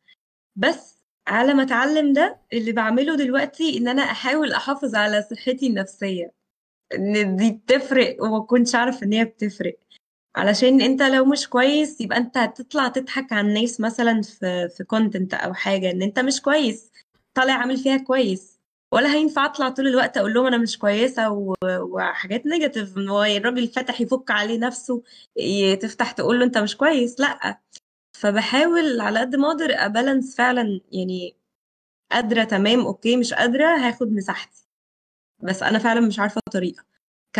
بس على ما اتعلم ده اللي بعمله دلوقتي ان انا احاول احافظ على صحتي النفسية ان دي بتفرق وما كنتش عارف ان هي بتفرق علشان انت لو مش كويس يبقى انت هتطلع تضحك على الناس مثلا في في كونتنت او حاجه ان انت مش كويس طالع عامل فيها كويس ولا هينفع اطلع طول الوقت اقول لهم انا مش كويسه و... وحاجات نيجاتيف هو الراجل فتح يفك عليه نفسه تفتح تقول له انت مش كويس لا فبحاول على قد ما اقدر ابالانس فعلا يعني قادره تمام اوكي مش قادره هاخد مساحتي بس انا فعلا مش عارفه الطريقه ك...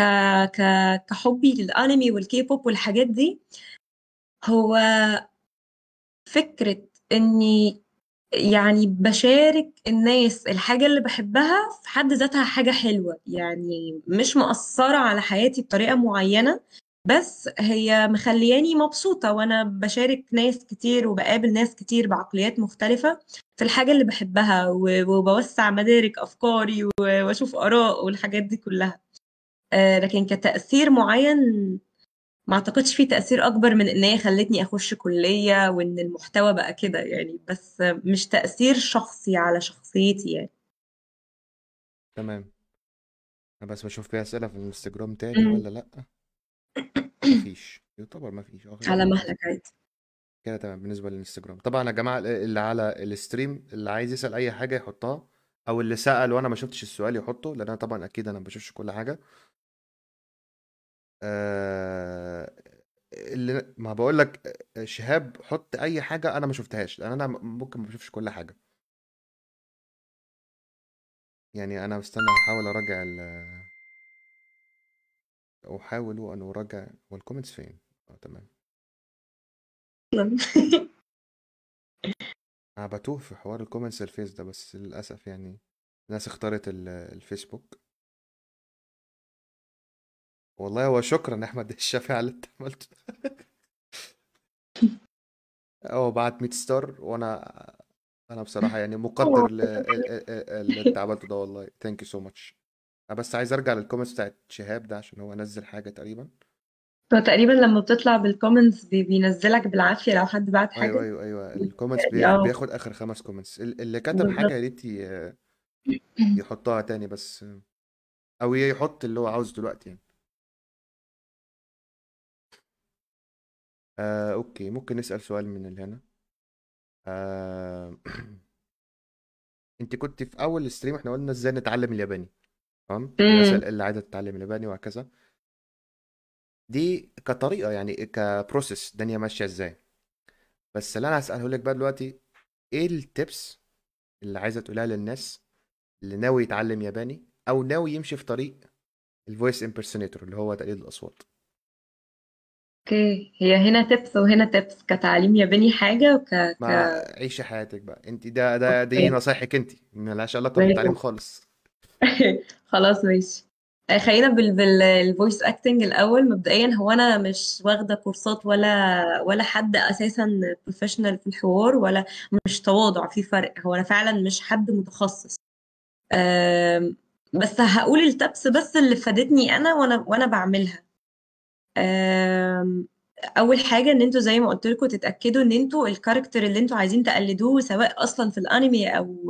ك... كحبي للانمي والكي بوب والحاجات دي هو فكره اني يعني بشارك الناس الحاجة اللي بحبها في حد ذاتها حاجة حلوة يعني مش مأثرة على حياتي بطريقة معينة بس هي مخلياني مبسوطة وأنا بشارك ناس كتير وبقابل ناس كتير بعقليات مختلفة في الحاجة اللي بحبها وبوسع مدارك أفكاري وأشوف آراء والحاجات دي كلها آه، لكن كتأثير معين ما اعتقدش في تأثير أكبر من إن هي خلتني أخش كلية وإن المحتوى بقى كده يعني بس مش تأثير شخصي على شخصيتي يعني تمام أنا بس بشوف في أسئلة في الانستجرام تاني ولا لأ مفيش يعتبر مفيش على مهلك عادي كده تمام بالنسبة للانستجرام طبعا يا جماعة اللي على الستريم اللي عايز يسأل أي حاجة يحطها أو اللي سأل وأنا ما شفتش السؤال يحطه لأن أنا طبعا أكيد أنا ما بشوفش كل حاجة آه، اللي ما بقول لك آه، شهاب حط اي حاجه انا ما شفتهاش لان انا ممكن ما بشوفش كل حاجه يعني انا مستنى احاول اراجع ال احاول ان اراجع والكومنتس فين اه تمام انا بتوه في حوار الكومنتس الفيس ده بس للاسف يعني الناس اختارت الفيسبوك والله هو شكرا احمد الشافعي على اللي انت عملته هو بعت 100 ستار وانا انا بصراحه يعني مقدر اللي انت عملته ده والله ثانك يو سو ماتش انا بس عايز ارجع للكومنتس بتاعت شهاب ده عشان هو نزل حاجه تقريبا هو تقريبا لما بتطلع بالكومنتس بينزلك بالعافيه لو حد بعت حاجه ايوه ايوه ايوه الكومنتس بياخد اخر خمس كومنتس اللي كتب حاجه يا ريت آه، يحطها تاني بس آه، او يحط اللي هو عاوزه دلوقتي يعني آه، أوكي ممكن نسأل سؤال من اللي هنا آه... أنت كنت في أول الستريم إحنا قلنا إزاي نتعلم الياباني تمام الناس اللي عايزة تتعلم الياباني وهكذا دي كطريقة يعني كبروسيس الدنيا ماشية إزاي بس اللي أنا هسأله لك بقى دلوقتي إيه التيبس اللي عايزة تقولها للناس اللي ناوي يتعلم ياباني أو ناوي يمشي في طريق الفويس امبرسونيتور اللي هو تقليد الأصوات اوكي هي هنا تبس وهنا تبس كتعليم ياباني حاجة وك ك ما عيشي حياتك بقى انت ده ده دي اوكي نصايحك انت ملهاش علاقة طيب. بالتعليم خالص خلاص ماشي آه، خلينا بال بالفويس اكتنج الاول مبدئيا هو انا مش واخده كورسات ولا ولا حد اساسا بروفيشنال في الحوار ولا مش تواضع في فرق هو انا فعلا مش حد متخصص بس هقول التبس بس اللي فادتني انا وانا وانا بعملها اول حاجه ان انتوا زي ما قلت لكم تتاكدوا ان انتوا الكاركتر اللي انتوا عايزين تقلدوه سواء اصلا في الانمي او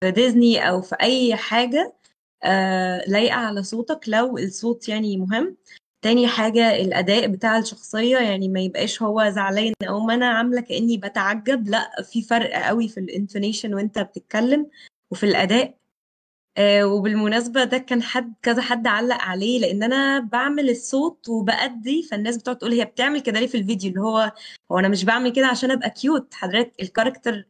في ديزني او في اي حاجه آه، لايقه على صوتك لو الصوت يعني مهم تاني حاجة الأداء بتاع الشخصية يعني ما يبقاش هو زعلان أو ما أنا عاملة كأني بتعجب لا في فرق قوي في الانتونيشن وأنت بتتكلم وفي الأداء آه، وبالمناسبة ده كان حد كذا حد علق عليه لأن أنا بعمل الصوت وبأدي فالناس بتقعد تقول هي بتعمل كده ليه في الفيديو اللي هو هو أنا مش بعمل كده عشان أبقى كيوت حضرتك الكاركتر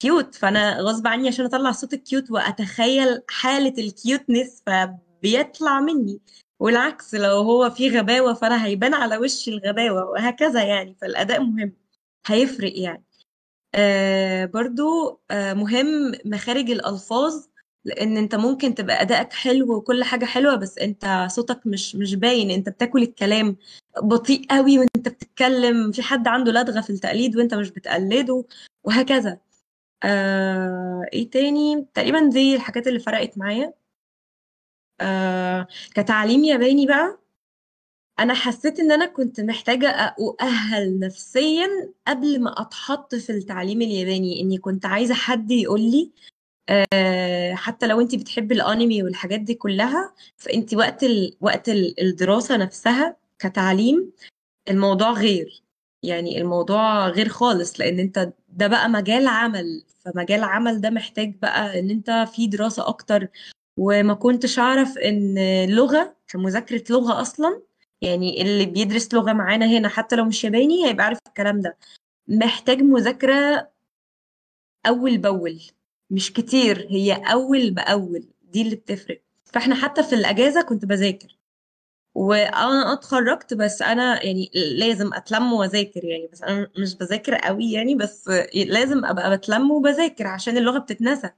كيوت فأنا غصب عني عشان أطلع صوت الكيوت وأتخيل حالة الكيوتنس فبيطلع مني والعكس لو هو في غباوة فأنا هيبان على وشي الغباوة وهكذا يعني فالأداء مهم هيفرق يعني آه برضو آه مهم مخارج الألفاظ لان انت ممكن تبقى ادائك حلو وكل حاجه حلوه بس انت صوتك مش مش باين انت بتاكل الكلام بطيء قوي وانت بتتكلم في حد عنده لدغه في التقليد وانت مش بتقلده وهكذا آه، ايه تاني تقريبا دي الحاجات اللي فرقت معايا آه، كتعليم ياباني بقى انا حسيت ان انا كنت محتاجه اؤهل نفسيا قبل ما اتحط في التعليم الياباني اني كنت عايزه حد يقول لي آه، حتى لو انت بتحبي الانمي والحاجات دي كلها فانت وقت ال... وقت الدراسه نفسها كتعليم الموضوع غير يعني الموضوع غير خالص لان انت ده بقى مجال عمل فمجال عمل ده محتاج بقى ان انت في دراسه اكتر وما كنتش اعرف ان لغه كمذاكره لغه اصلا يعني اللي بيدرس لغه معانا هنا حتى لو مش ياباني هيبقى عارف الكلام ده محتاج مذاكره اول باول مش كتير هي اول باول دي اللي بتفرق فاحنا حتى في الاجازه كنت بذاكر وانا اتخرجت بس انا يعني لازم اتلم واذاكر يعني بس انا مش بذاكر قوي يعني بس لازم ابقى بتلم وبذاكر عشان اللغه بتتنسى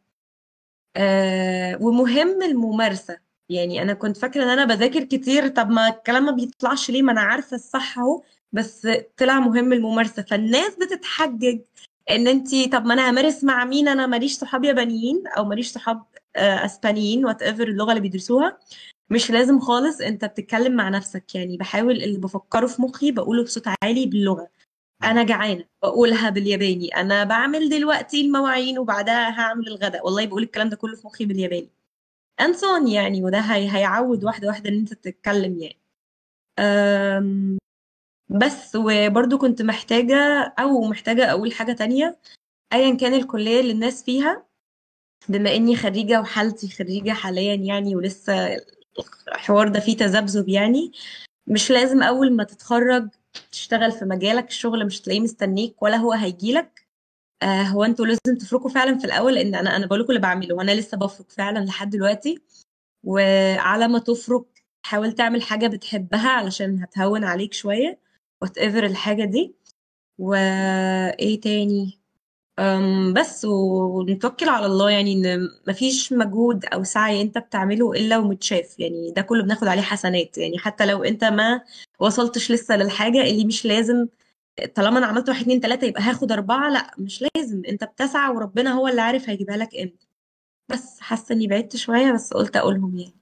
أه ومهم الممارسه يعني انا كنت فاكره ان انا بذاكر كتير طب ما الكلام ما بيطلعش ليه ما انا عارفه الصح اهو بس طلع مهم الممارسه فالناس بتتحجج ان انت طب ما انا همارس مع مين انا ماليش صحاب يابانيين او ماليش صحاب آه، اسبانيين وات ايفر اللغه اللي بيدرسوها مش لازم خالص انت بتتكلم مع نفسك يعني بحاول اللي بفكره في مخي بقوله بصوت عالي باللغه انا جعانه بقولها بالياباني انا بعمل دلوقتي المواعين وبعدها هعمل الغداء والله بقول الكلام ده كله في مخي بالياباني انسون يعني وده هيعود واحده واحده ان انت تتكلم يعني بس وبرضو كنت محتاجة أو محتاجة أقول حاجة تانية أيا كان الكلية اللي الناس فيها بما إني خريجة وحالتي خريجة حاليا يعني ولسه الحوار ده فيه تذبذب يعني مش لازم أول ما تتخرج تشتغل في مجالك الشغل مش تلاقيه مستنيك ولا هو هيجيلك آه هو انتوا لازم تفركوا فعلا في الاول لان انا انا بقول لكم اللي بعمله وانا لسه بفرك فعلا لحد دلوقتي وعلى ما تفرك حاول تعمل حاجه بتحبها علشان هتهون عليك شويه وات ايفر الحاجه دي وايه تاني أم بس ونتوكل على الله يعني ان مفيش مجهود او سعي انت بتعمله الا ومتشاف يعني ده كله بناخد عليه حسنات يعني حتى لو انت ما وصلتش لسه للحاجه اللي مش لازم طالما انا عملت واحد اتنين تلاته يبقى هاخد اربعه لا مش لازم انت بتسعى وربنا هو اللي عارف هيجيبها لك امتى بس حاسه اني بعدت شويه بس قلت اقولهم يعني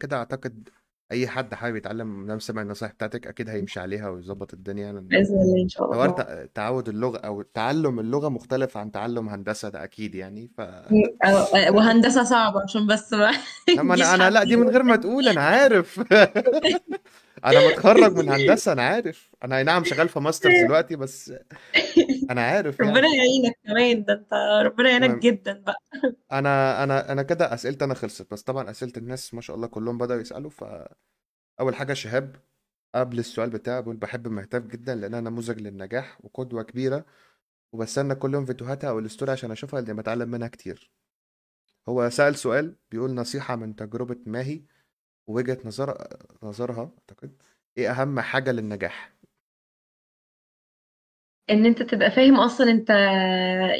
كده اعتقد اي حد حابب يتعلم انا سمع النصايح بتاعتك اكيد هيمشي عليها ويظبط الدنيا أنا- يعني. باذن الله ان شاء الله تعود اللغه او تعلم اللغه مختلف عن تعلم هندسه ده اكيد يعني ف وهندسه صعبه عشان بس ما لما انا انا لا دي من غير ما تقول انا عارف انا متخرج من هندسه انا عارف انا اي نعم شغال في ماسترز دلوقتي بس انا عارف يعني. ربنا يعينك كمان ده انت ربنا يعينك جدا بقى انا انا انا كده اسئلتي انا خلصت بس طبعا اسئله الناس ما شاء الله كلهم بداوا يسالوا ف اول حاجه شهاب قبل السؤال بتاعه بقول بحب مهتاب جدا لانها نموذج للنجاح وقدوه كبيره وبستنى كل يوم فيديوهاتها او الستوري عشان اشوفها لان بتعلم منها كتير هو سأل سؤال بيقول نصيحة من تجربة ماهي وجهه نظر نظرها اعتقد ايه اهم حاجه للنجاح ان انت تبقى فاهم اصلا انت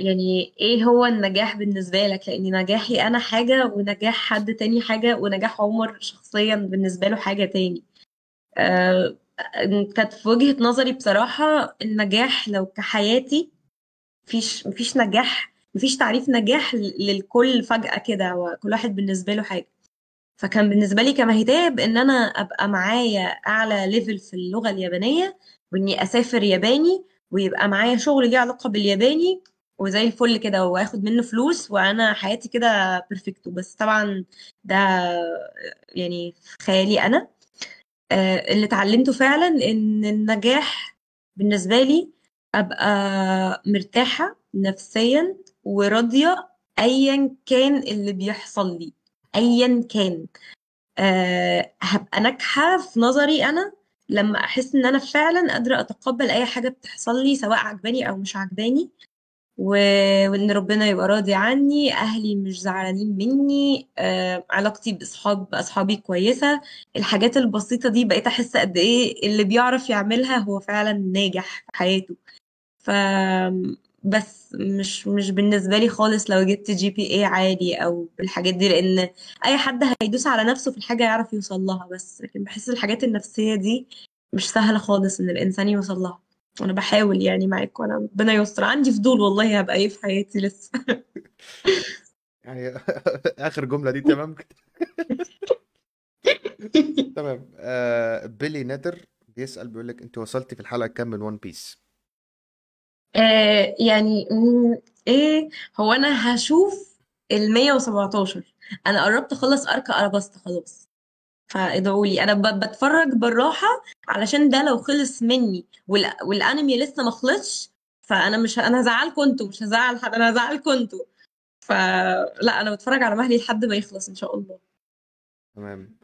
يعني ايه هو النجاح بالنسبه لك لان نجاحي انا حاجه ونجاح حد تاني حاجه ونجاح عمر شخصيا بالنسبه له حاجه تاني آه كانت في وجهه نظري بصراحه النجاح لو كحياتي مفيش مفيش نجاح مفيش تعريف نجاح للكل فجاه كده كل واحد بالنسبه له حاجه فكان بالنسبة لي كمهداية إن أنا أبقى معايا أعلى ليفل في اللغة اليابانية وإني أسافر ياباني ويبقى معايا شغل ليه علاقة بالياباني وزي الفل كده واخد منه فلوس وانا حياتي كده بيرفكت بس طبعا ده يعني خيالي انا آه، اللي اتعلمته فعلا ان النجاح بالنسبه لي ابقى مرتاحه نفسيا وراضيه ايا كان اللي بيحصل لي ايا كان أه هبقى ناجحه في نظري انا لما احس ان انا فعلا قادره اتقبل اي حاجه بتحصل لي سواء عجباني او مش عجباني و... وان ربنا يبقى راضي عني اهلي مش زعلانين مني آه، علاقتي باصحاب اصحابي كويسه الحاجات البسيطه دي بقيت احس قد ايه اللي بيعرف يعملها هو فعلا ناجح في حياته ف بس مش مش بالنسبة لي خالص لو جبت جي بي اي عالي او الحاجات دي لان اي حد هيدوس على نفسه في الحاجة يعرف يوصل لها بس لكن بحس الحاجات النفسية دي مش سهلة خالص ان الانسان يوصل لها وانا بحاول يعني معاك وانا ربنا يستر عندي فضول والله هبقى ايه في حياتي لسه يعني اخر جملة دي تمام تمام آه بيلي نادر بيسأل بيقول لك انت وصلتي في الحلقة كام من ون بيس آه يعني ايه هو انا هشوف ال 117 انا قربت اخلص ارك اراباستا خلاص فادعوا لي انا بتفرج بالراحه علشان ده لو خلص مني وال... والانمي لسه ما خلصش فانا مش انا هزعلكم انتوا مش هزعل حد انا هزعلكم انتوا فلا انا بتفرج على مهلي لحد ما يخلص ان شاء الله تمام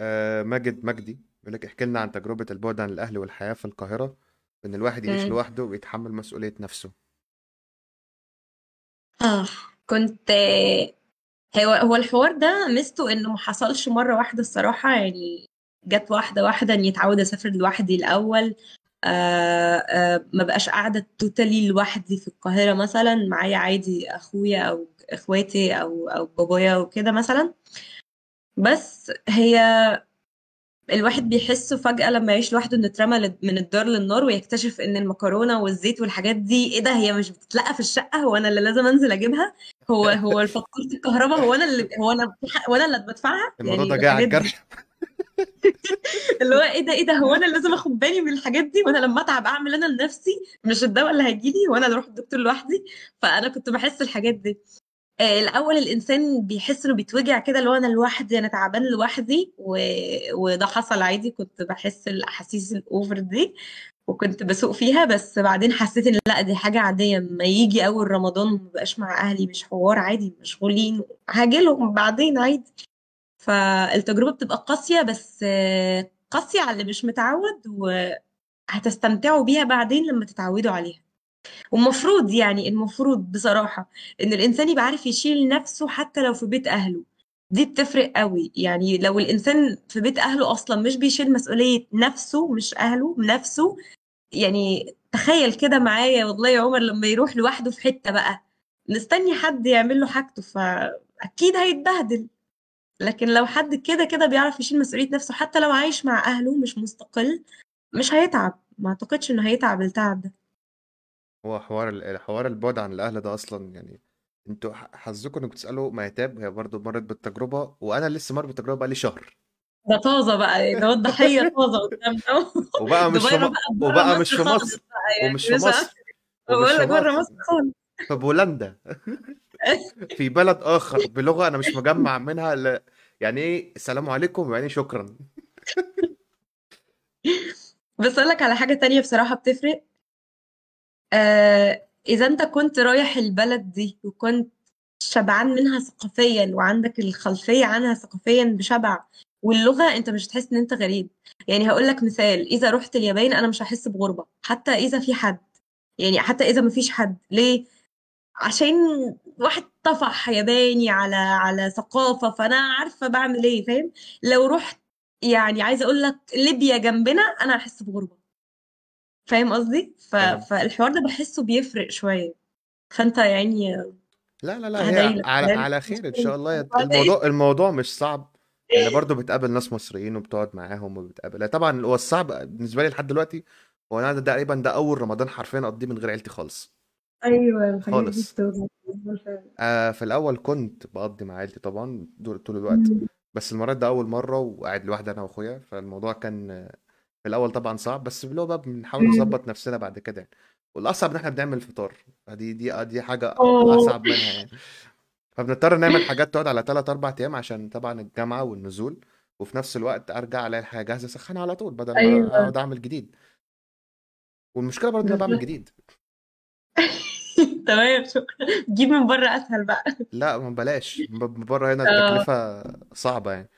آه ماجد مجدي بيقول لك احكي لنا عن تجربة البعد عن الأهل والحياة في القاهرة ان الواحد يعيش لوحده ويتحمل مسؤولية نفسه آه، كنت هو هو الحوار ده ميزته انه ما حصلش مرة واحدة الصراحة يعني جت واحدة واحدة اني اتعود اسافر لوحدي الاول آآ آه، آآ آه، ما بقاش قاعدة توتالي لوحدي في القاهرة مثلا معايا عادي اخويا او اخواتي او او بابايا وكده مثلا بس هي الواحد بيحسه فجأة لما يعيش لوحده انه اترمى من الدار للنار ويكتشف ان المكرونة والزيت والحاجات دي ايه ده هي مش بتتلقى في الشقة هو انا اللي لازم انزل اجيبها هو هو فاتورة الكهرباء هو انا اللي هو انا هو انا اللي بدفعها الموضوع يعني ده جاي على الجرح اللي هو ايه ده ايه ده هو انا لازم اخد بالي من الحاجات دي وانا لما اتعب اعمل انا لنفسي مش الدواء اللي هيجي لي وانا اللي اروح الدكتور لوحدي فانا كنت بحس الحاجات دي آه، الاول الانسان بيحس انه بيتوجع كده اللي هو انا لوحدي انا تعبان لوحدي و... وده حصل عادي كنت بحس الاحاسيس الاوفر دي وكنت بسوق فيها بس بعدين حسيت ان لا دي حاجه عاديه ما يجي اول رمضان بقاش مع اهلي مش حوار عادي مشغولين هاجيلهم بعدين عادي فالتجربه بتبقى قاسيه بس قاسيه على اللي مش متعود وهتستمتعوا بيها بعدين لما تتعودوا عليها ومفروض يعني المفروض بصراحة إن الإنسان يبقى عارف يشيل نفسه حتى لو في بيت أهله دي بتفرق قوي يعني لو الإنسان في بيت أهله أصلا مش بيشيل مسؤولية نفسه مش أهله نفسه يعني تخيل كده معايا والله يا عمر لما يروح لوحده في حتة بقى مستني حد يعمل له حاجته فأكيد هيتبهدل لكن لو حد كده كده بيعرف يشيل مسؤولية نفسه حتى لو عايش مع أهله مش مستقل مش هيتعب ما أعتقدش إنه هيتعب التعب ده هو حوار حوار البعد عن الاهل ده اصلا يعني انتوا حظكم انكم تسالوا مهتاب هي برضه مرت بالتجربه وانا لسه مر بالتجربه بقالي شهر ده طازه بقى يعني ده الضحيه طازه قدامنا وبقى مش في وبقى مش في مصر يعني ومش في مصر بقول لك بره مصر خالص في بولندا في بلد اخر بلغه انا مش مجمع منها ل... يعني ايه السلام عليكم ويعني إيه، شكرا بس اقول لك على حاجه تانية بصراحه بتفرق آه، اذا انت كنت رايح البلد دي وكنت شبعان منها ثقافيا وعندك الخلفيه عنها ثقافيا بشبع واللغه انت مش هتحس ان انت غريب يعني هقول لك مثال اذا رحت اليابان انا مش هحس بغربه حتى اذا في حد يعني حتى اذا مفيش حد ليه عشان واحد طفح ياباني على على ثقافه فانا عارفه بعمل ايه فاهم لو رحت يعني عايزه اقول لك ليبيا جنبنا انا هحس بغربه فاهم قصدي ف... فالحوار ده بحسه بيفرق شويه فانت يعني لا لا لا هي على على خير ان شاء الله الموضوع الموضوع مش صعب يعني انا إيه؟ برضو بتقابل ناس مصريين وبتقعد معاهم وبتقابل طبعا هو الصعب بالنسبه لي لحد دلوقتي هو انا ده تقريبا ده اول رمضان حرفيا اقضيه من غير عيلتي خالص ايوه خالص آه في الاول كنت بقضي مع عيلتي طبعا طول الوقت بس المره ده اول مره وقاعد لوحدي انا واخويا فالموضوع كان في الاول طبعا صعب بس في الاول بنحاول إمم. نظبط نفسنا بعد كده يعني والاصعب ان احنا بنعمل فطار فدي دي آه، دي حاجه آه. اصعب منها يعني فبنضطر نعمل حاجات تقعد على ثلاث اربع ايام عشان طبعا الجامعه والنزول وفي نفس الوقت ارجع الاقي الحاجه جاهزه اسخنها على طول بدل ما أيوة. اقعد اعمل جديد والمشكله برضه ان انا بعمل جديد تمام شكرا جيب من بره اسهل بقى لا ما بلاش من بره هنا آه. التكلفه صعبه يعني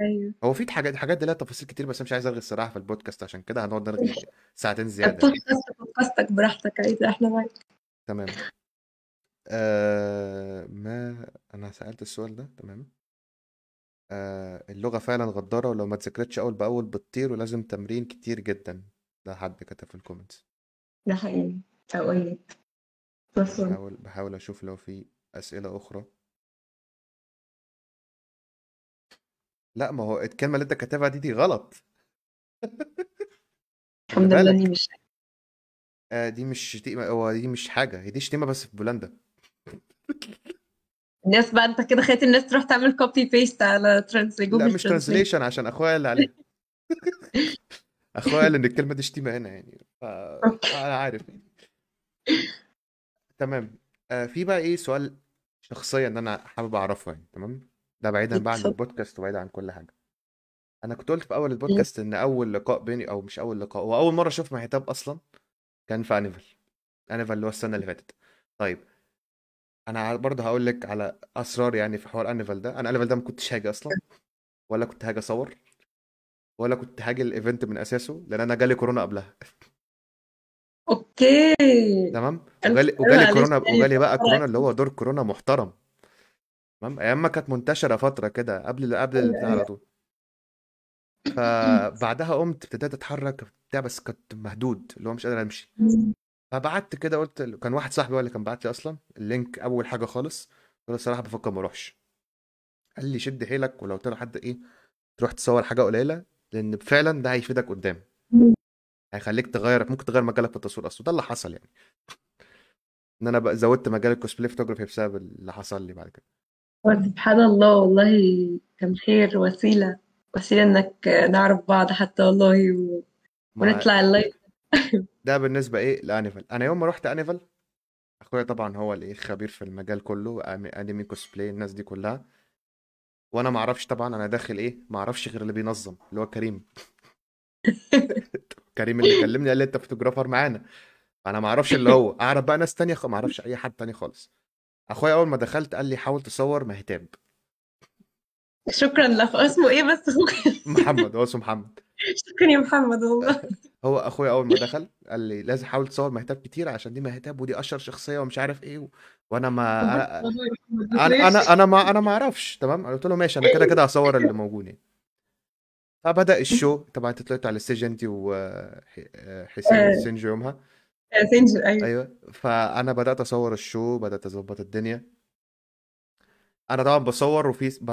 أيوه. هو في حاجات الحاجات دي لها تفاصيل كتير بس أنا مش عايز الغي الصراحة في البودكاست عشان كده هنقعد نرغي ساعتين زيادة يعني. بودكاست بودكاستك براحتك عايز احنا معاك تمام آه ما أنا سألت السؤال ده تمام آه اللغة فعلا غدارة ولو ما تذكرتش أول بأول بتطير ولازم تمرين كتير جدا ده حد كتب في الكومنتس ده حقيقي أوقات بحاول بحاول أشوف لو في أسئلة أخرى لا ما هو الكلمه اللي انت كاتبها دي دي غلط الحمد لله دي مش آه دي مش شتيمه هو دي مش حاجه هي دي شتيمه بس في بولندا الناس بقى انت كده خايف الناس تروح تعمل كوبي بيست على ترانسليشن لا مش ترانسليشن عشان اخويا اللي عليه اخويا ان الكلمه دي شتيمه هنا يعني ف... انا عارف تمام آه في بقى ايه سؤال شخصيا انا حابب اعرفه يعني تمام ده بعيدا بقى عن البودكاست وبعيدا عن كل حاجه انا كنت قلت في اول إيه؟ البودكاست ان اول لقاء بيني او مش اول لقاء واول مره اشوف مع اصلا كان في انيفال انيفال اللي هو السنه اللي فاتت طيب انا برضه هقول لك على اسرار يعني في حوار انيفال ده انا انيفال ده ما كنتش هاجي اصلا ولا كنت هاجي اصور ولا كنت هاجي الايفنت من اساسه لان انا جالي كورونا قبلها اوكي تمام وجالي وجالي كورونا وجالي بقى كورونا اللي هو دور كورونا محترم تمام ايام ما كانت منتشره فتره كده قبل قبل أيوة، البتاع على أيوة. طول فبعدها قمت ابتديت اتحرك بتاع بس كنت مهدود اللي هو مش قادر امشي فبعت كده قلت كان واحد صاحبي هو اللي كان بعت لي اصلا اللينك اول حاجه خالص قلت له الصراحه بفكر ما اروحش قال لي شد حيلك ولو ترى حد ايه تروح تصور حاجه قليله لان فعلا ده هيفيدك قدام هيخليك تغير ممكن تغير مجالك في التصوير اصلا ده اللي حصل يعني ان انا زودت مجال الكوسبلاي فوتوجرافي بسبب اللي حصل لي بعد كده وسبحان الله والله كان خير وسيلة وسيلة إنك نعرف بعض حتى والله و... ونطلع اللايف ده بالنسبة إيه لأنيفل أنا يوم ما رحت أنيفل أخويا طبعا هو اللي خبير في المجال كله أنمي كوسبلاي الناس دي كلها وأنا ما أعرفش طبعا أنا داخل إيه ما أعرفش غير اللي بينظم اللي هو كريم كريم اللي كلمني قال لي أنت فوتوغرافر معانا أنا ما أعرفش اللي هو أعرف بقى ناس تانية ما أعرفش أي حد تاني خالص اخويا اول ما دخلت قال لي حاول تصور مهتاب شكرا لك اسمه ايه بس محمد هو اسمه محمد شكرا يا محمد والله هو اخويا اول ما دخل قال لي لازم حاول تصور مهتاب كتير عشان دي مهتاب ودي اشهر شخصيه ومش عارف ايه و... وانا ما انا انا انا ما انا ما اعرفش تمام قلت له ماشي انا كده كده هصور اللي موجودين يعني. فبدا الشو طبعا طلعت على السجن انت وحسين حسين آه. يومها ماسنجر ايوه ايوه فانا بدات اصور الشو بدات اظبط الدنيا انا طبعا بصور وفي ب...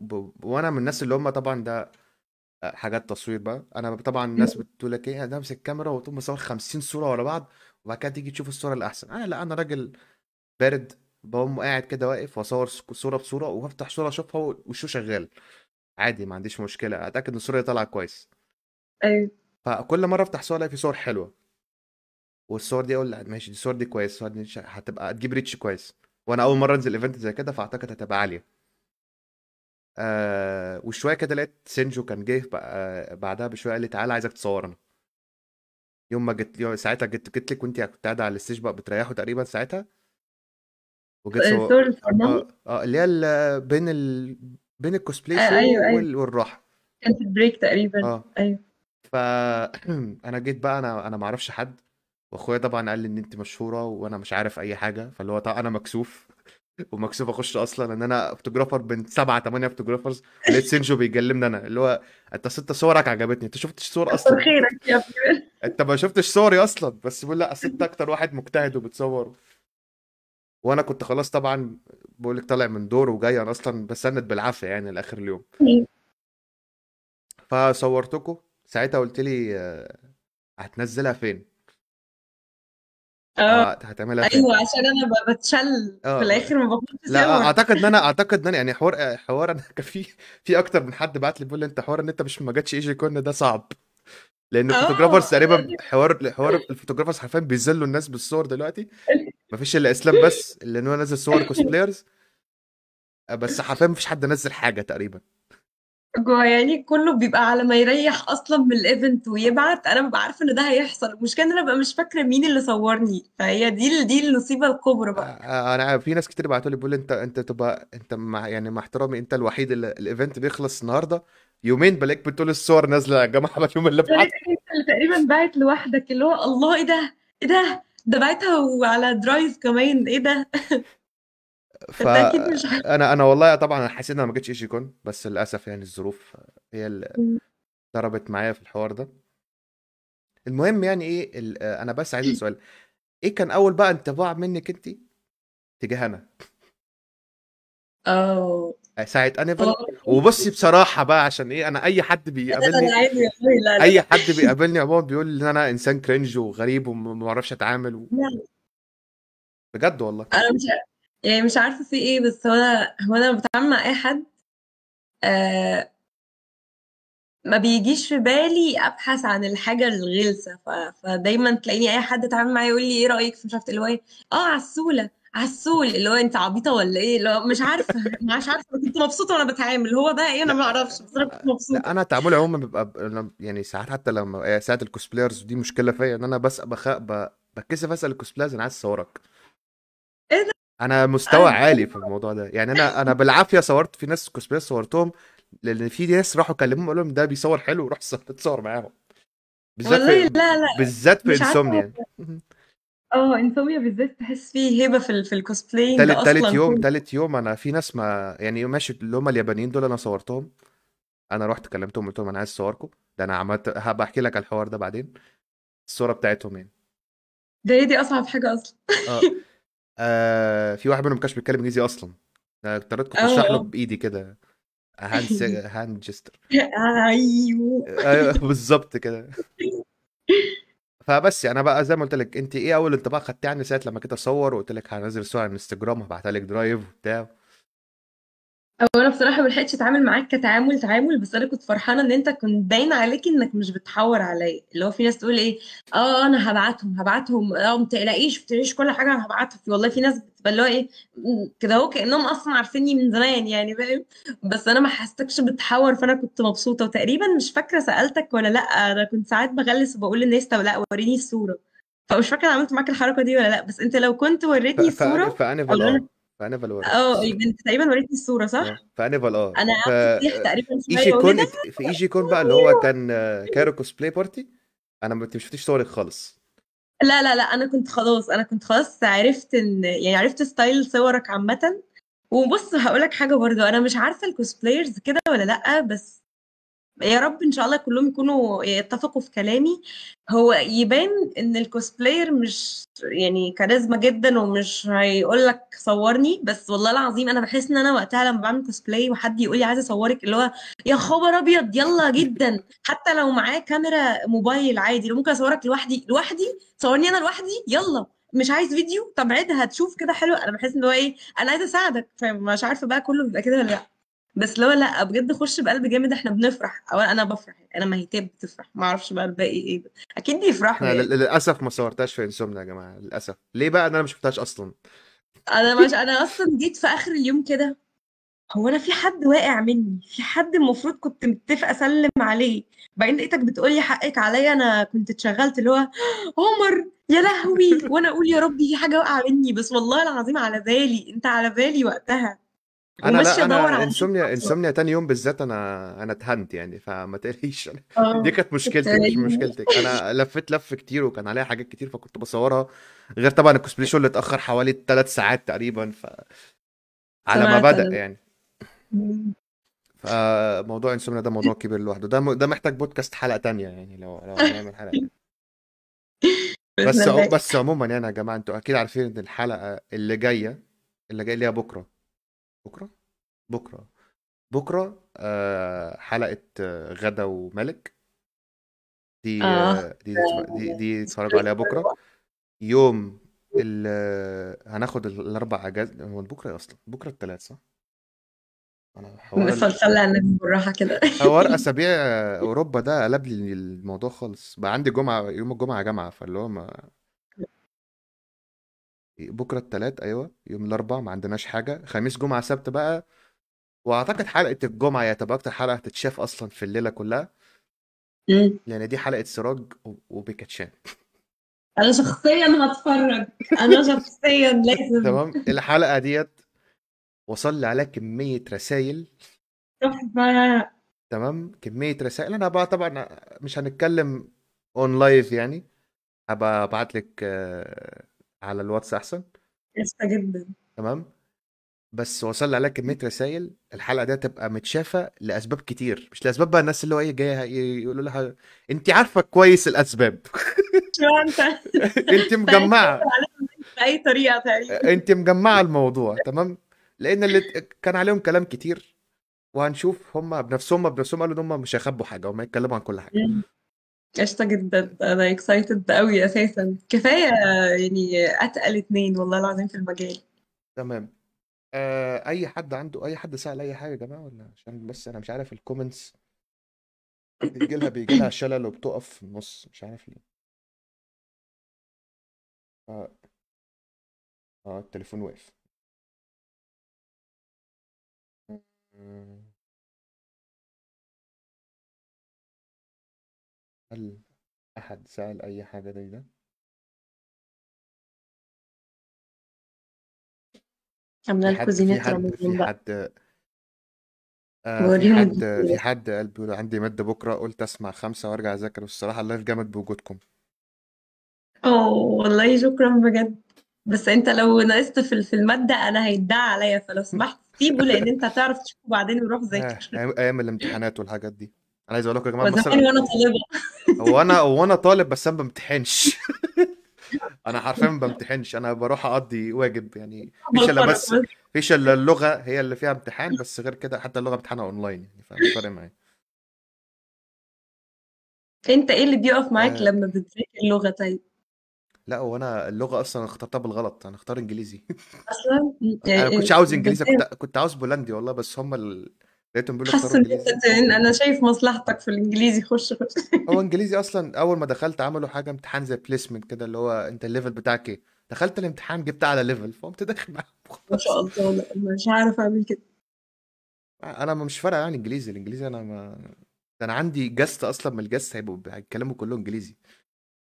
ب... وانا من الناس اللي هم طبعا ده حاجات تصوير بقى انا طبعا الناس بتقول لك ايه انا امسك الكاميرا وتقوم مصور 50 صوره ورا بعض وبعد كده تيجي تشوف الصوره الاحسن انا لا انا راجل بارد بقوم قاعد كده واقف واصور صوره بصوره وافتح صوره اشوفها والشو شغال عادي ما عنديش مشكله اتاكد ان الصوره طالعه كويس ايوه فكل مره افتح صوره الاقي في صور حلوه والصور دي اقول ماشي دي الصور دي كويس الصور دي هتبقى هتجيب ريتش كويس وانا اول مره انزل ايفنت زي كده فاعتقد هتبقى عاليه آه وشويه كده لقيت سينجو كان جه بعدها بشويه قال لي تعالى عايزك تصور انا يوم ما جت ساعتها جيت جت لك وانت كنت قاعده على الستيج بقى بتريحوا تقريبا ساعتها وجيت آه، صور اه, آه اللي هي بين ال... بين الكوسبلاي آه أيوة أيوة. والراحه كانت البريك تقريبا آه. ايوه فانا جيت بقى انا انا ما اعرفش حد واخويا طبعا قال لي ان انت مشهوره وانا مش عارف اي حاجه فاللي هو طيب انا مكسوف ومكسوف اخش اصلا ان انا فوتوجرافر بين سبعه ثمانيه فوتوجرافرز لقيت سينجو بيكلمني انا اللي هو انت ست صورك عجبتني انت شفتش صور اصلا خيرك يا ابني انت ما شفتش صوري اصلا بس بيقول لا انت اكتر واحد مجتهد وبتصور وانا كنت خلاص طبعا بقول لك طالع من دور وجاي انا اصلا بسند بالعافيه يعني لاخر اليوم فصورتكم ساعتها قلت لي آه، هتنزلها فين اه, آه، هتعملها فين ايوه عشان انا بتشل آه، في اه الاخر ما باخدش لا سوا اعتقد ان انا اعتقد ان انا يعني حوار حوار انا كان في في اكتر من حد بعت لي بيقول لي انت حوار ان انت مش ما جاتش ايجي كون ده صعب لان آه، الفوتوجرافرز يعني تقريبا حوار حوار الفوتوجرافرز حرفيا بيذلوا الناس بالصور دلوقتي ما فيش الا اسلام بس اللي هو نزل صور كوسبلايرز بس حرفيا ما فيش حد نزل حاجه تقريبا يعني كله بيبقى على ما يريح أصلًا من الايفنت ويبعت، أنا ببقى عارفة إن ده هيحصل، المشكلة إن أنا ببقى مش فاكرة مين اللي صوّرني، فهي دي دي المصيبة الكبرى بقى. آه، آه، أنا في ناس كتير بعتوا لي بيقول لي أنت أنت تبقى أنت مع يعني مع احترامي أنت الوحيد اللي الايفنت بيخلص النهارده، يومين بلاك بتقول الصور نازلة يا جماعة بقى اليوم اللي بعت أيوة، أنت اللي تقريبًا باعت لوحدك، اللي هو الله إيه ده! إيه ده! ده باعتها وعلى درايف كمان، إيه ده! ف انا انا والله طبعا حسيت ان ما جتش ايجي كون بس للاسف يعني الظروف هي اللي ضربت معايا في الحوار ده المهم يعني ايه آه، انا بس عايز سؤال ايه كان اول بقى انطباع منك انت تجاه انا اه ساعة انيفل وبصي بصراحة بقى عشان ايه انا اي حد بيقابلني اي حد بيقابلني عموما بيقول ان انا انسان كرنج وغريب وما بعرفش اتعامل و... بجد والله انا مش يعني مش عارفه في ايه بس هو انا هو انا بتعامل مع اي حد آه، ما بيجيش في بالي ابحث عن الحاجه الغلسه فدايما تلاقيني اي حد اتعامل معاه يقول لي ايه رايك في مش عارفه اللي هو إيه. اه عسوله عسول اللي هو انت عبيطه ولا ايه اللي هو مش عارفه مش عارفه كنت مبسوطه وانا بتعامل هو ده ايه انا ما اعرفش بس انا كنت مبسوطه انا تعاملي عموما بيبقى يعني ساعات حتى لما آه، ساعات الكوسبلايرز دي مشكله فيا ان انا بس بخ... بتكسف اسال الكوسبلايرز انا عايز اصورك انا مستوى أيوة. عالي في الموضوع ده يعني انا انا بالعافيه صورت في ناس كوسبلاي صورتهم لان في ناس راحوا كلموهم قالوا لهم ده بيصور حلو روح اتصور معاهم بالذات والله في... لا لا بالذات في انسوميا اه انسوميا بالذات تحس فيه هبه في ال في الكوسبلاي تالت تالت يوم تالت يوم انا في ناس ما يعني ماشي اللي هم اليابانيين دول انا صورتهم انا رحت كلمتهم قلت لهم انا عايز صوركم ده انا عملت هبقى احكي لك الحوار ده بعدين الصوره بتاعتهم يعني ده هي إيه دي اصعب حاجه اصلا آه. آه في واحد منهم ما كانش بيتكلم انجليزي اصلا اضطريت كنت اشرح له بايدي كده هاند هاند جستر ايوه ايوه بالظبط كده فبس يعني بقى زي ما قلت لك انت ايه اول انطباع خدتيه عني ساعه لما كنت اصور وقلت لك هنزل صور على الانستجرام هبعتها لك درايف وبتاع هو انا بصراحة ما لحقتش اتعامل معاك كتعامل، تعامل، بس أنا كنت فرحانة إن أنت كنت باين عليك إنك مش بتحوّر عليا اللي هو في ناس تقول إيه، آه، أنا هبعتهم هبعتهم آه، ما تقلقيش، ما تقلقيش كل حاجة أنا والله في ناس بتبقى اللي هو إيه، كده أهو كأنهم أصلًا عارفينّي من زمان يعني فاهم، بس أنا ما حسيتكش بتحوّر فأنا كنت مبسوطة، وتقريبا مش فاكرة سألتك ولا لأ، أنا كنت ساعات بغلس وبقول للناس طب لأ ورّيني الصورة، فمش فاكرة أنا عملت معاك الحركة دي ولا لأ، بس أنت لو كنت ف ورّيتني ف الصورة فأنهي آه. فانيفل ورا اه البنت تقريبا وريتني الصوره صح؟ آه، فانيفل اه انا ف... تقريبا ايجي كون في ايجي كون بقى اللي هو كان آه، كايرو كوسبلاي بارتي انا ما شفتيش صورك خالص لا لا لا انا كنت خلاص انا كنت خلاص عرفت ان يعني عرفت ستايل صورك عامه وبص هقول لك حاجه برضو انا مش عارفه الكوسبلايرز كده ولا لا بس يا رب ان شاء الله كلهم يكونوا يتفقوا في كلامي هو يبان ان الكوسبلاير مش يعني كاريزما جدا ومش هيقول لك صورني بس والله العظيم انا بحس ان انا وقتها لما بعمل كوسبلاي وحد يقول لي عايزه اصورك اللي هو يا خبر ابيض يلا جدا حتى لو معاه كاميرا موبايل عادي لو ممكن اصورك لوحدي لوحدي صورني انا لوحدي يلا مش عايز فيديو طب عيدها تشوف كده حلو انا بحس ان هو ايه انا عايزه اساعدك فمش عارفه بقى كله بيبقى كده ولا لا بس لو لا بجد خش بقلب جامد احنا بنفرح او انا بفرح يعني انا ما هيتاب بتفرح ما اعرفش بقى الباقي ايه اكيد بيفرحوا يعني. للاسف ما صورتهاش في انسومنا يا جماعه للاسف ليه بقى انا ما شفتهاش اصلا انا مش انا اصلا جيت في اخر اليوم كده هو انا في حد واقع مني في حد المفروض كنت متفقه اسلم عليه بعدين لقيتك بتقولي حقك عليا انا كنت اتشغلت اللي هو عمر يا لهوي وانا اقول يا ربي في حاجه واقعه مني بس والله العظيم على بالي انت على بالي وقتها انا لا انا انسومنيا انسومنيا تاني يوم بالذات انا انا اتهنت يعني فما تقلقيش آه. دي كانت مشكلتي مش مشكلتك انا لفيت لف كتير وكان عليها حاجات كتير فكنت بصورها غير طبعا الكوسبلاي شو اللي اتاخر حوالي ثلاث ساعات تقريبا ف على ما بدا يعني فموضوع انسومنيا ده موضوع كبير لوحده ده ده محتاج بودكاست حلقه تانية يعني لو لو هنعمل حلقه تانية. بس بس عموما يعني يا جماعه انتوا اكيد عارفين ان الحلقه اللي جايه اللي جايه ليها بكره بكره بكره بكره آه، حلقه آه، غدا وملك دي آه. دي دي دي اتفرجوا عليها بكره يوم ال هناخد الاربع اجازه هو بكره اصلا بكره الثلاث صح؟ انا حوار صلى على النبي بالراحه كده حوار اسابيع اوروبا ده قلب لي الموضوع خالص بقى عندي جمعه يوم الجمعه جامعه فاللي هو ما بكره الثلاث ايوه يوم الاربع ما عندناش حاجه خميس جمعه سبت بقى واعتقد حلقه الجمعه هي تبقى اكتر حلقه هتتشاف اصلا في الليله كلها لان يعني دي حلقه سراج وبيكاتشان انا شخصيا هتفرج انا شخصيا لازم تمام الحلقه ديت وصل لي عليها كميه رسائل تمام كميه رسائل انا بقى طبعا مش هنتكلم اون لايف يعني هبقى ابعت لك آه، على الواتس احسن قشطه جدا تمام بس وصل لي عليها كميه رسائل الحلقه دي تبقى متشافه لاسباب كتير مش لاسباب بقى الناس اللي هو ايه جايه يقولوا لها انت عارفه كويس الاسباب انت انت مجمعه باي طريقه تقريبا انت مجمعه الموضوع تمام لان اللي كان عليهم كلام كتير وهنشوف هم بنفسهم بنفسهم قالوا ان هم مش هيخبوا حاجه هم يتكلموا عن كل حاجه قشطة جدا أنا excited أوي أساسا كفاية يعني أتقل اتنين والله العظيم في المجال تمام آه، اي حد عنده اي حد سأل اي حاجه يا جماعه ولا عشان بس انا مش عارف الكومنتس بيجي لها بيجي لها شلل وبتقف في النص مش عارف ليه اه, آه التليفون واقف آه. هل أحد سأل أي حاجة زي ده؟ من في في الكوزينات حد رمضان بقى حد آه في وريني حد في حد قال بيقول عندي مادة بكرة قلت أسمع خمسة وأرجع أذاكر والصراحة اللايف جامد بوجودكم اه والله شكرا بجد بس انت لو نقصت في في المادة انا هيتدعى عليا فلو سمحت سيبه لأن انت هتعرف تشوفه بعدين وروح آه، ذاكر أيام الامتحانات والحاجات دي انا عايز اقول لكم يا جماعه مثلا يعني وانا طالبه هو انا وانا طالب بس انا ما بمتحنش انا حرفيا ما بمتحنش انا بروح اقضي واجب يعني مفيش الا بس مفيش الا اللغه هي اللي فيها امتحان بس غير كده حتى اللغه امتحانها اونلاين يعني فمش فارق معايا انت ايه اللي بيقف معاك آه. لما بتذاكر اللغه طيب لا هو انا اللغه اصلا اخترتها بالغلط انا اختار انجليزي اصلا انا ما كنتش عاوز آه، انجليزي كنت كنت عاوز بولندي والله بس هم ال... لقيتهم بيقولوا حسن لغتين انا شايف مصلحتك في الانجليزي خش خش هو انجليزي اصلا اول ما دخلت عملوا حاجه امتحان زي بليسمنت كده اللي هو انت الليفل بتاعك ايه دخلت الامتحان جبت اعلى ليفل فقمت داخل معاهم ما شاء الله لا مش عارف اعمل كده انا مش فارقه يعني انجليزي الانجليزي انا ما انا عندي جست اصلا من الجست هيبقوا هيتكلموا كله انجليزي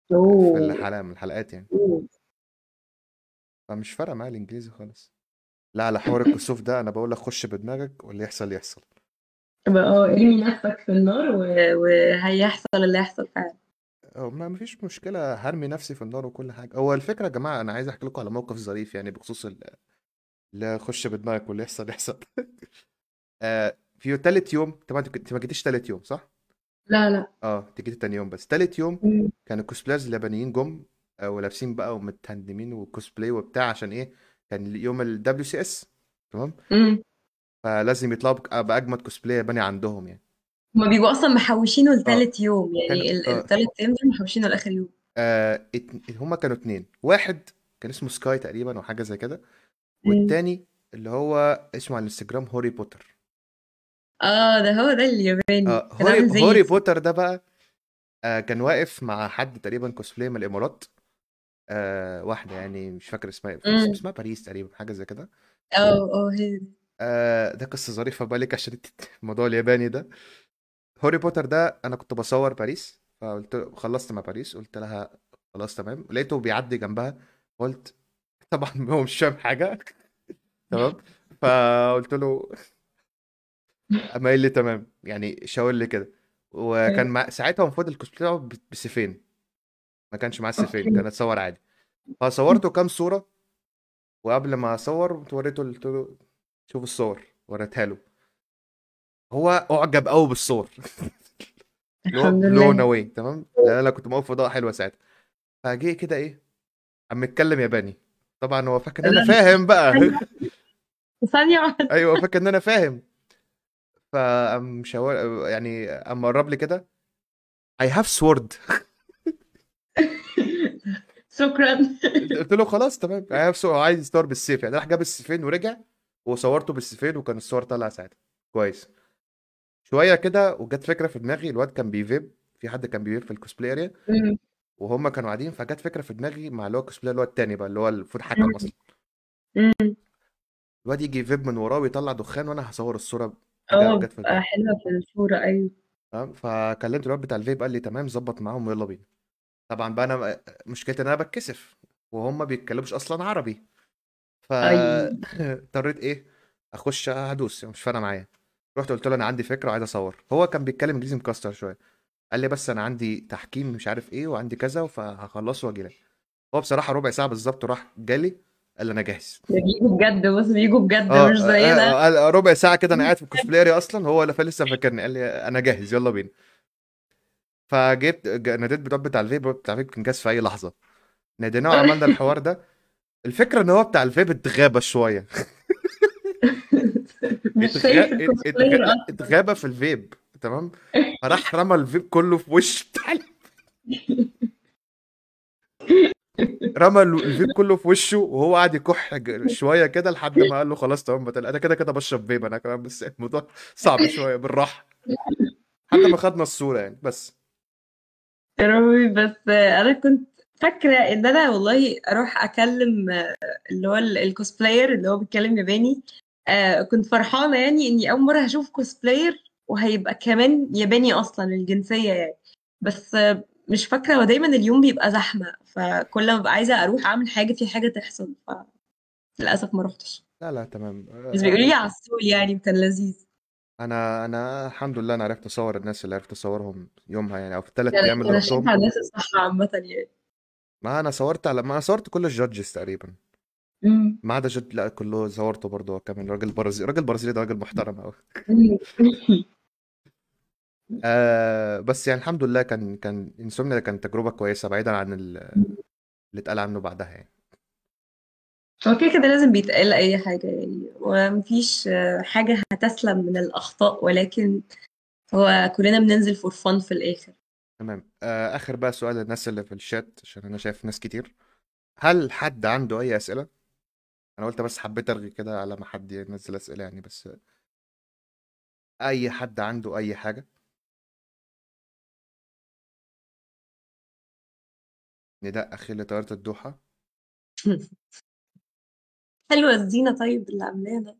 في الحلقه من الحلقات يعني أوه. فمش فارقه معايا الانجليزي خالص لا لا حوار الكسوف ده انا بقول لك خش بدماغك واللي يحصل يحصل اه ارمي نفسك في النار وهيحصل اللي يحصل فعلا آه، ما مفيش مشكلة هرمي نفسي في النار وكل حاجة هو الفكرة يا جماعة أنا عايز أحكي لكم على موقف ظريف يعني بخصوص لا خش بدماغك واللي يحصل يحصل آه، في تالت يوم طبعا انت ما جيتيش تالت يوم صح؟ لا لا اه انت جيتي تاني يوم بس تالت يوم كان الكوسبلايرز اليابانيين جم آه، ولابسين بقى ومتهندمين وكوسبلاي وبتاع عشان ايه؟ كان يوم الدبليو سي اس تمام فلازم يطلعوا باجمد كوسبلاي بني عندهم يعني هما بيبقوا اصلا محوشينه لثالث آه. يوم يعني الثالث آه. ايام دول محوشينه لاخر يوم آه هما كانوا اتنين واحد كان اسمه سكاي تقريبا او حاجه زي كده والتاني اللي هو اسمه على الانستجرام هوري بوتر اه ده هو ده الياباني آه هوري, هوري بوتر ده بقى آه كان واقف مع حد تقريبا كوسبلاي من الامارات آه واحده يعني مش فاكر اسمها امم. اسمها باريس تقريبا حاجه زي كده او او هي آه، ده قصه ظريفه بالك عشان الموضوع الياباني ده هاري بوتر ده انا كنت بصور باريس فقلت خلصت مع باريس قلت لها خلاص تمام لقيته بيعدي جنبها قلت طبعا هو مش فاهم حاجه تمام فقلت له اما قال لي تمام يعني شاور لي كده وكان أيوه. مع... ساعتها المفروض الكوسبلاي بسيفين ما كانش معاه السفير كان اتصور عادي فصورته كام صوره وقبل ما اصور وريته قلت له شوف الصور وريتها له هو اعجب قوي بالصور لو نواي تمام لان انا كنت موقف فضاء حلوه ساعتها فجه كده ايه عم اتكلم ياباني طبعا هو فاكر ان انا فاهم بقى ثانيه واحده ايوه فاكر ان انا فاهم فقام شاور يعني قام قرب لي كده I have sword شكرا قلت له خلاص تمام عايز يعني عايز يصور بالسيف يعني راح جاب السيفين ورجع وصورته بالسيفين وكان الصور طالعه ساعتها كويس شويه كده وجت فكره في دماغي الواد كان بيفيب في حد كان بيفيب في الكوسبلاي اريا وهم كانوا قاعدين فجت فكره في دماغي مع اللي هو الكوسبلاي اللي هو التاني بقى اللي هو المفروض حكم اصلا الواد يجي يفيب من وراه ويطلع دخان وانا هصور الصوره اه حلوه في الصوره ايوه فكلمت الواد بتاع الفيب قال لي تمام ظبط معاهم ويلا بينا طبعا بقى انا مشكلتي ان انا بتكسف وهم بيتكلموش اصلا عربي ف أيوه. اضطريت ايه اخش هدوس مش فارقه معايا رحت قلت له انا عندي فكره وعايز اصور هو كان بيتكلم انجليزي مكسر شويه قال لي بس انا عندي تحكيم مش عارف ايه وعندي كذا فهخلصه واجي لك هو بصراحه ربع ساعه بالظبط راح جالي قال لي انا جاهز بيجوا بجد بص بيجوا بجد آه، مش زينا آه، ربع ساعه كده انا قاعد في الكوسبلاي اصلا هو لسه فاكرني قال لي انا جاهز يلا بينا فجبت ناديت بتوع بتاع الفيب بتاع الفيب كان جاز في اي لحظه ناديناه وعملنا الحوار ده الفكره ان هو بتاع الفيب اتغابى شويه مش شايف اتغابى في الفيب تمام فراح رمى الفيب كله في وش بتاع رمى الفيب كله في وشه وهو قاعد يكح شويه كده لحد ما قال له خلاص تمام انا كده كده بشرب فيب انا كمان بس الموضوع صعب شويه بالراحه حتى ما خدنا الصوره يعني بس يا ربي بس انا كنت فاكره ان انا والله اروح اكلم آه، اللي هو الكوسبلاير اللي هو بيتكلم ياباني آه كنت فرحانه يعني اني اول مره هشوف كوسبلاير وهيبقى كمان ياباني اصلا الجنسيه يعني بس آه، مش فاكره هو دايما اليوم بيبقى زحمه فكل ما ببقى عايزه اروح اعمل حاجه في حاجه تحصل للاسف ما روحتش لا لا تمام آه، بس بيقولوا لي على السوق يعني كان لذيذ انا انا الحمد لله انا عرفت اصور الناس اللي عرفت اصورهم يومها يعني او في الثلاث يعني ايام اللي انا رحتهم على الناس الصح عامة يعني ما انا صورت على ما انا صورت كل الجادجز تقريبا أمم. ما عدا جد لا كله صورته برضه كمان راجل برازيلي راجل برازيلي ده راجل محترم قوي آه بس يعني الحمد لله كان كان انسومنيا كان تجربة كويسة بعيدا عن اللي اتقال عنه بعدها يعني هو كده كده لازم بيتقال أي حاجة يعني ومفيش حاجة هتسلم من الأخطاء ولكن هو كلنا بننزل فور فن في الآخر تمام آه، آخر بقى سؤال للناس اللي في الشات عشان أنا شايف ناس كتير هل حد عنده أي أسئلة؟ أنا قلت بس حبيت أرغي كده على ما حد ينزل أسئلة يعني بس أي حد عنده أي حاجة؟ نداء أخي لطيارة الدوحة حلوة الزينة طيب اللي عاملاها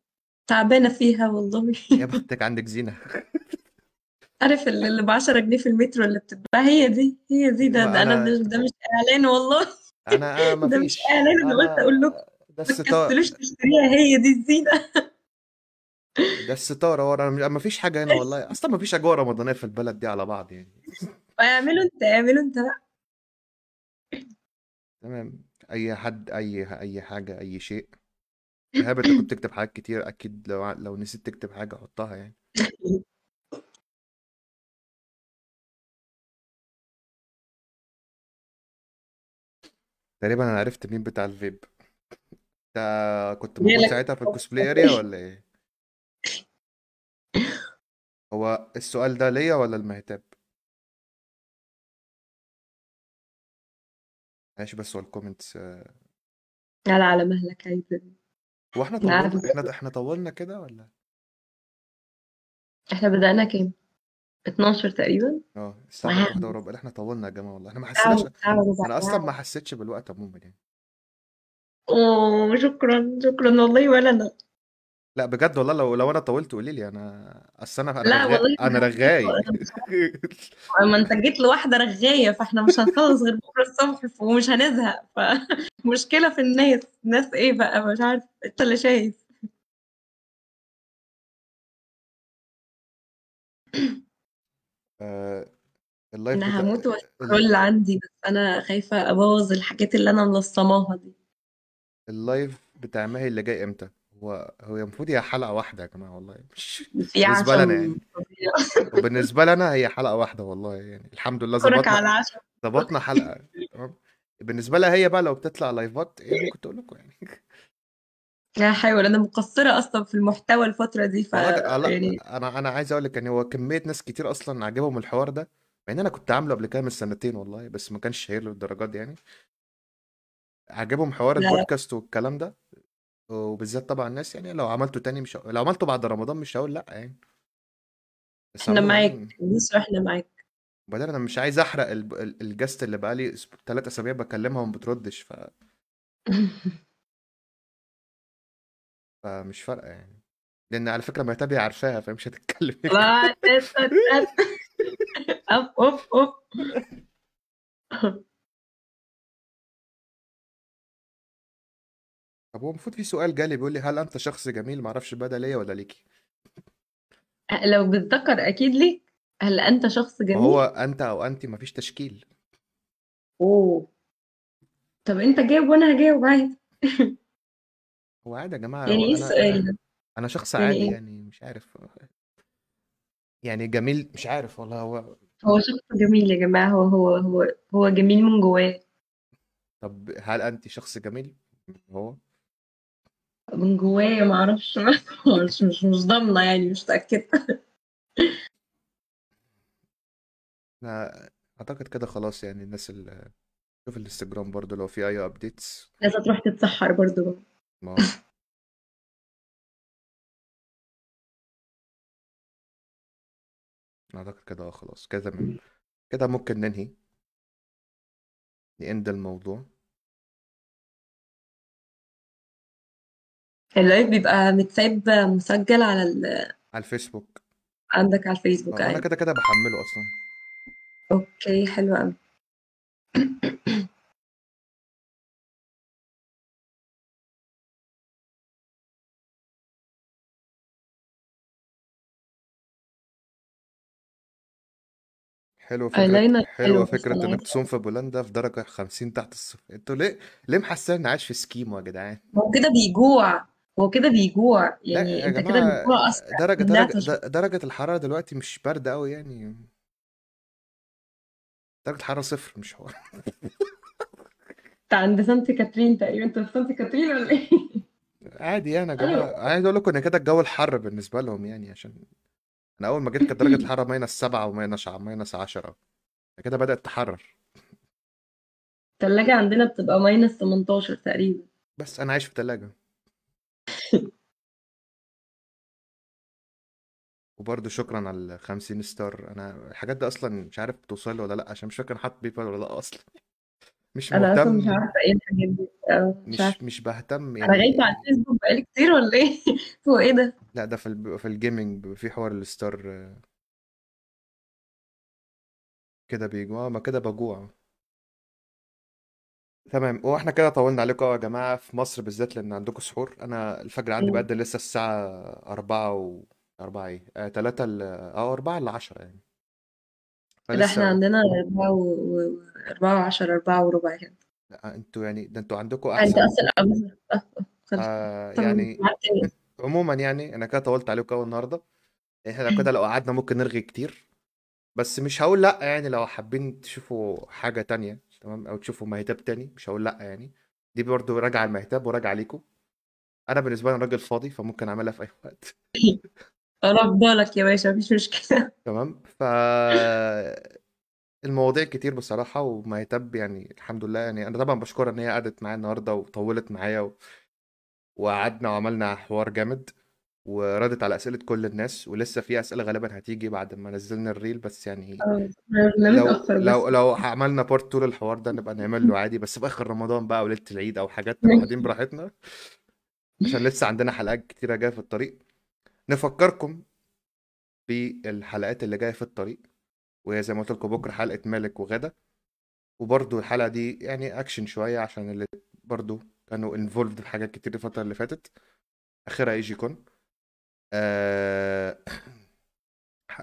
تعبانة فيها والله يا بختك عندك زينة عارف اللي ب 10 جنيه في المترو اللي بتتباع هي دي هي دي ده, ده انا ده مش اعلان والله انا آه، ما ده مش اعلان انا قلت اقول لكم بس تكسلوش ما تشتريها هي دي الزينة ده الستارة ورا انا ما فيش حاجة هنا والله اصلا ما فيش اجواء رمضانية في البلد دي على بعض يعني اعملوا انت اعملوا انت بقى تمام اي حد اي اي حاجة اي شيء إيهاب أنت كنت بتكتب حاجات كتير أكيد لو لو نسيت تكتب حاجة حطها يعني تقريبا أنا عرفت مين بتاع الفيب أنت كنت موجود ساعتها في الكوسبلاي أريا ولا إيه؟ هو السؤال ده ليا ولا المهتاب ماشي بس هو الكومنتس آه. لا على مهلك عادي واحنا إحنا نعم. طولنا إحنا إحنا طولنا كده ولا إحنا بدأنا كام؟ 12 تقريبًا. آه، الساعة بقت واحدة وربع، إحنا طولنا يا جماعة والله، إحنا ما ساعة حسيناش أنا أصلًا ما حسيتش بالوقت عمومًا يعني. أوه! شكرًا، شكرًا والله ولا أنا. لا بجد والله لو لو انا طولت قولي لي انا اصل انا انا لا رغاي والله انا رغاي ما انت جيت لواحده رغايه فاحنا مش هنخلص غير بكره الصبح ومش هنزهق فمشكله في الناس الناس ايه بقى مش عارف انت اللي شايف آه، اللايف انا بتاع هموت آه، واسكرول عندي بس انا خايفه ابوظ الحاجات اللي انا ملصماها دي اللايف بتاع ماهي اللي جاي امتى؟ هو هو المفروض هي حلقة واحدة يا جماعة والله مش يعني بالنسبة لنا يعني وبالنسبة لنا هي حلقة واحدة والله يعني الحمد لله ظبطنا ظبطنا حلقة تمام بالنسبة لها هي بقى لو بتطلع لايفات ايه ممكن تقول لكم يعني لا حاول انا مقصره اصلا في المحتوى الفتره دي ف يعني انا انا عايز اقول لك ان هو كميه ناس كتير اصلا عجبهم الحوار ده مع ان انا كنت عامله قبل كده من سنتين والله بس ما كانش شهير للدرجات دي يعني عجبهم حوار لا. البودكاست والكلام ده وبالذات طبعا الناس يعني لو عملته تاني مش لو عملته بعد رمضان مش هقول لأ يعني بس احنا عموما معاك يعني احنا معاك بدل انا مش عايز احرق الجست اللي بقالي ثلاث تلات اسابيع بكلمها وما بتردش ف... فمش فارقه يعني لان على فكره مرتبي عارفاها فمش هتتكلم لا، اوف اوف اوف طب هو المفروض في سؤال جالي بيقول لي هل انت شخص جميل معرفش بدا ليا ولا ليكي لو بتذكر اكيد ليك هل انت شخص ما هو جميل انت او انت مفيش تشكيل اوه طب انت جاوب وانا هجاوب عادي هو عادي يا جماعه يعني هو ايه انا السؤال انا انا شخص يعني عادي ايه يعني مش عارف يعني جميل مش عارف والله هو هو شخص جميل يا جماعة هو هو هو هو جميل من جواه طب هل انت شخص جميل هو من جوايا ما اعرفش مش مش مش ضامنه يعني مش متاكده انا اعتقد كده خلاص يعني الناس اللي شوف الانستجرام برضو لو في اي ابديتس لازم تروح تتسحر برضو ما اعتقد كده آه، خلاص كده من كده ممكن ننهي نend الموضوع اللايف بيبقى متساب مسجل على ال... على الفيسبوك عندك على آه، الفيسبوك انا أيوة. كده كده بحمله اصلا اوكي حلو قوي حلوه فكره ايلاينر حلوه حلو أيوة، فكره بصراحة انك تصوم في بولندا في درجه 50 تحت الصفر انتوا ليه ليه محسن اني عايش في سكيمو يا جدعان هو كده بيجوع هو كده بيجوع لا يعني يا انت كده بتجوع اصلا درجة درجة تشرب درجة الحرارة دلوقتي مش باردة أوي يعني درجة الحرارة صفر مش هو انت عند سانت كاترين تقريبا انت في سانت كاترين ولا ايه؟ عادي يعني يا جماعة أيوه. عايز أقول لكم إن كده الجو الحر بالنسبة لهم يعني عشان أنا أول ما جيت كانت درجة الحرارة ماينس سبعة وماينس ماينس عشرة كده بدأت تحرر التلاجة عندنا بتبقى ماينس 18 تقريبا بس أنا عايش في تلاجة وبرضه شكرًا على ال50 ستار، أنا الحاجات دي أصلًا مش عارف بتوصل لي لأ، عشان مش فاكر أنا حاطط بيبال ولا لأ أصلًا. مش أنا أصلًا مش عارفة إيه الحاجات دي، آه، مش مش بهتم يعني أنا غايبة على الفيسبوك بقالي كتير ولا إيه، هو إيه ده؟ لأ ده في ال في الجيمنج بيبقى في حوار الستار كده بيجوع ما كده بجوع تمام هو احنا كده طولنا عليكم يا جماعه في مصر بالذات لان عندكم سحور انا الفجر عندي بقى لسه الساعه 4 و 4 ايه 3 آه، ل... او آه، 4 ل 10 يعني لا احنا عندنا 4 و 4 و 10 4 وربع كده انتوا يعني ده انتوا عندكم آه، احسن انت اصلا آه يعني إيه؟ عموما يعني انا كده طولت عليكم قوي النهارده احنا كده لو قعدنا ممكن نرغي كتير بس مش هقول لا يعني لو حابين تشوفوا حاجه تانية تمام او تشوفوا مهتاب تاني مش هقول لا يعني دي برضه راجعه المهتاب وراجعه ليكم انا بالنسبه لي راجل فاضي فممكن اعملها في اي وقت ربنا بالك يا باشا مفيش مشكله تمام ف المواضيع كتير بصراحه ومهتاب يعني الحمد لله يعني انا طبعا بشكرها ان هي قعدت معايا النهارده وطولت معايا و... وقعدنا وعملنا حوار جامد وردت على اسئله كل الناس ولسه في اسئله غالبا هتيجي بعد ما نزلنا الريل بس يعني اه لو لو لو عملنا بارت طول الحوار ده نبقى نعمل له عادي بس في اخر رمضان بقى وليله العيد او حاجات قاعدين براحتنا عشان لسه عندنا حلقات كتيره جايه في الطريق نفكركم بالحلقات اللي جايه في الطريق وهي زي ما قلت لكم بكره حلقه مالك وغدا وبرده الحلقه دي يعني اكشن شويه عشان اللي برده كانوا انفولفد في حاجات كتير الفتره اللي فاتت اخرها ايجي كون آه،,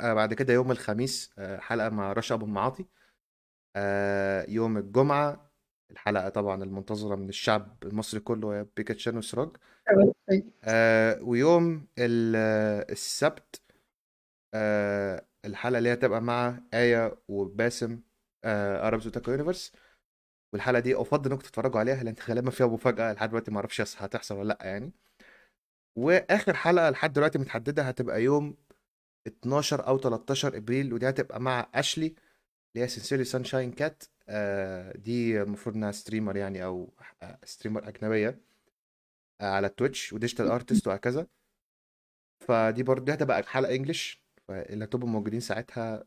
آه بعد كده يوم الخميس آه، حلقه مع رشا ابو المعاطي آه يوم الجمعه الحلقه طبعا المنتظره من الشعب المصري كله يا بيكاتشان وسراج آه ويوم السبت آه الحلقه اللي هتبقى مع ايه وباسم ارابز زوتاكا يونيفرس والحلقه دي افضل انكم تتفرجوا عليها لان غالبا فيها مفاجاه لحد دلوقتي ما اعرفش هتحصل ولا لا يعني واخر حلقه لحد دلوقتي متحدده هتبقى يوم 12 او 13 ابريل ودي هتبقى مع اشلي اللي هي سنسيري سانشاين كات دي المفروض انها ستريمر يعني او ستريمر آه، اجنبيه آه، على التويتش وديجيتال ارتست وهكذا فدي برضه دي هتبقى حلقه انجلش فاللي هتبقوا موجودين ساعتها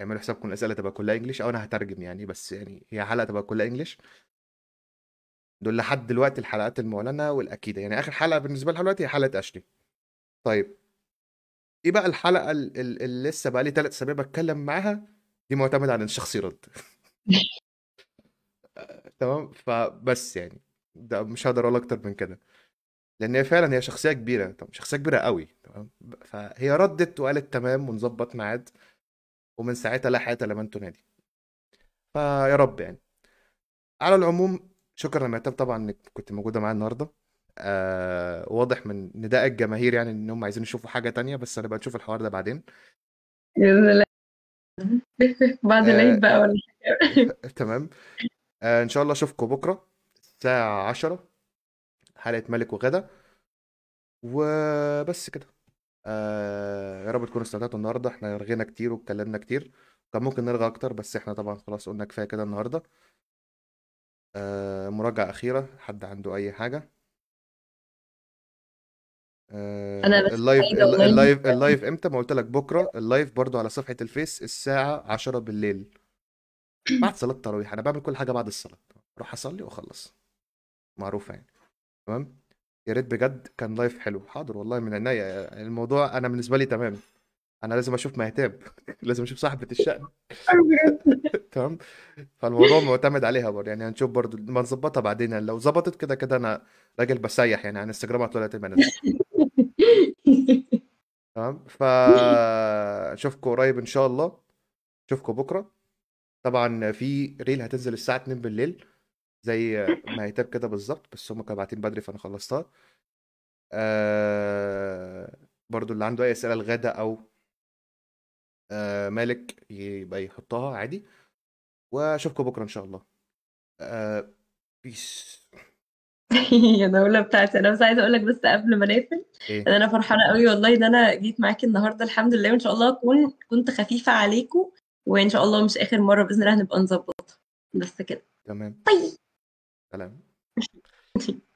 اعملوا حسابكم الاسئله تبقى كلها انجلش او انا هترجم يعني بس يعني هي حلقه تبقى كلها انجلش دول لحد دلوقتي الحلقات المعلنه والاكيده يعني اخر حلقه بالنسبه لها دلوقتي هي حلقه اشلي طيب ايه بقى الحلقه اللي لسه بقى لي ثلاث اسابيع بتكلم معاها دي معتمده على ان الشخص يرد تمام فبس يعني ده مش هقدر اقول اكتر من كده لان هي فعلا هي شخصيه كبيره طب شخصيه كبيره قوي تمام فهي ردت وقالت تمام ونظبط ميعاد ومن ساعتها لا حياه لمن تنادي فيا رب يعني على العموم شكرا يا مهتم طبعا انك كنت موجوده معايا النهارده آه واضح من نداء الجماهير يعني ان هم عايزين يشوفوا حاجه تانية بس هنبقى نشوف الحوار ده بعدين باذن الله بعد العيد آه، بقى ولا حاجه تمام آه ان شاء الله اشوفكم بكره الساعه 10 حلقه ملك وغدا وبس كده آه يا رب تكونوا استمتعتوا النهارده احنا رغينا كتير واتكلمنا كتير كان ممكن نرغي اكتر بس احنا طبعا خلاص قلنا كفايه كده النهارده آه، مراجعة أخيرة حد عنده أي حاجة انا آه، بس اللايف اللايف اللايف, اللايف امتى ما قلت لك بكره اللايف برضو على صفحه الفيس الساعه 10 بالليل بعد صلاه التراويح انا بعمل كل حاجه بعد الصلاه اروح اصلي واخلص معروفه يعني تمام يا ريت بجد كان لايف حلو حاضر والله من عينيا الموضوع انا بالنسبه لي تمام انا لازم اشوف مهتاب لازم اشوف صاحبه الشأن أيوة تمام فالموضوع معتمد عليها برضه يعني هنشوف برضه ما نظبطها بعدين لو ظبطت كده كده انا راجل بسيح يعني على انستجرام على طول المنازل تمام فاشوفكم قريب ان شاء الله اشوفكم بكره طبعا في ريل هتنزل الساعه 2 بالليل زي ما هيتاب كده بالظبط بس هم كانوا باعتين بدري فانا خلصتها آه برضو اللي عنده اي اسئله لغدا او آه، مالك يبقى يحطها عادي واشوفكم بكره ان شاء الله بيس آه، يا دولة بتاعتي انا بس عايزه اقول لك بس قبل ما نقفل إيه؟ ان انا فرحانه قوي والله ان انا جيت معاكي النهارده الحمد لله وان شاء الله اكون كنت خفيفه عليكم وان شاء الله مش اخر مره باذن الله هنبقى نظبطها بس كده تمام باي طيب. سلام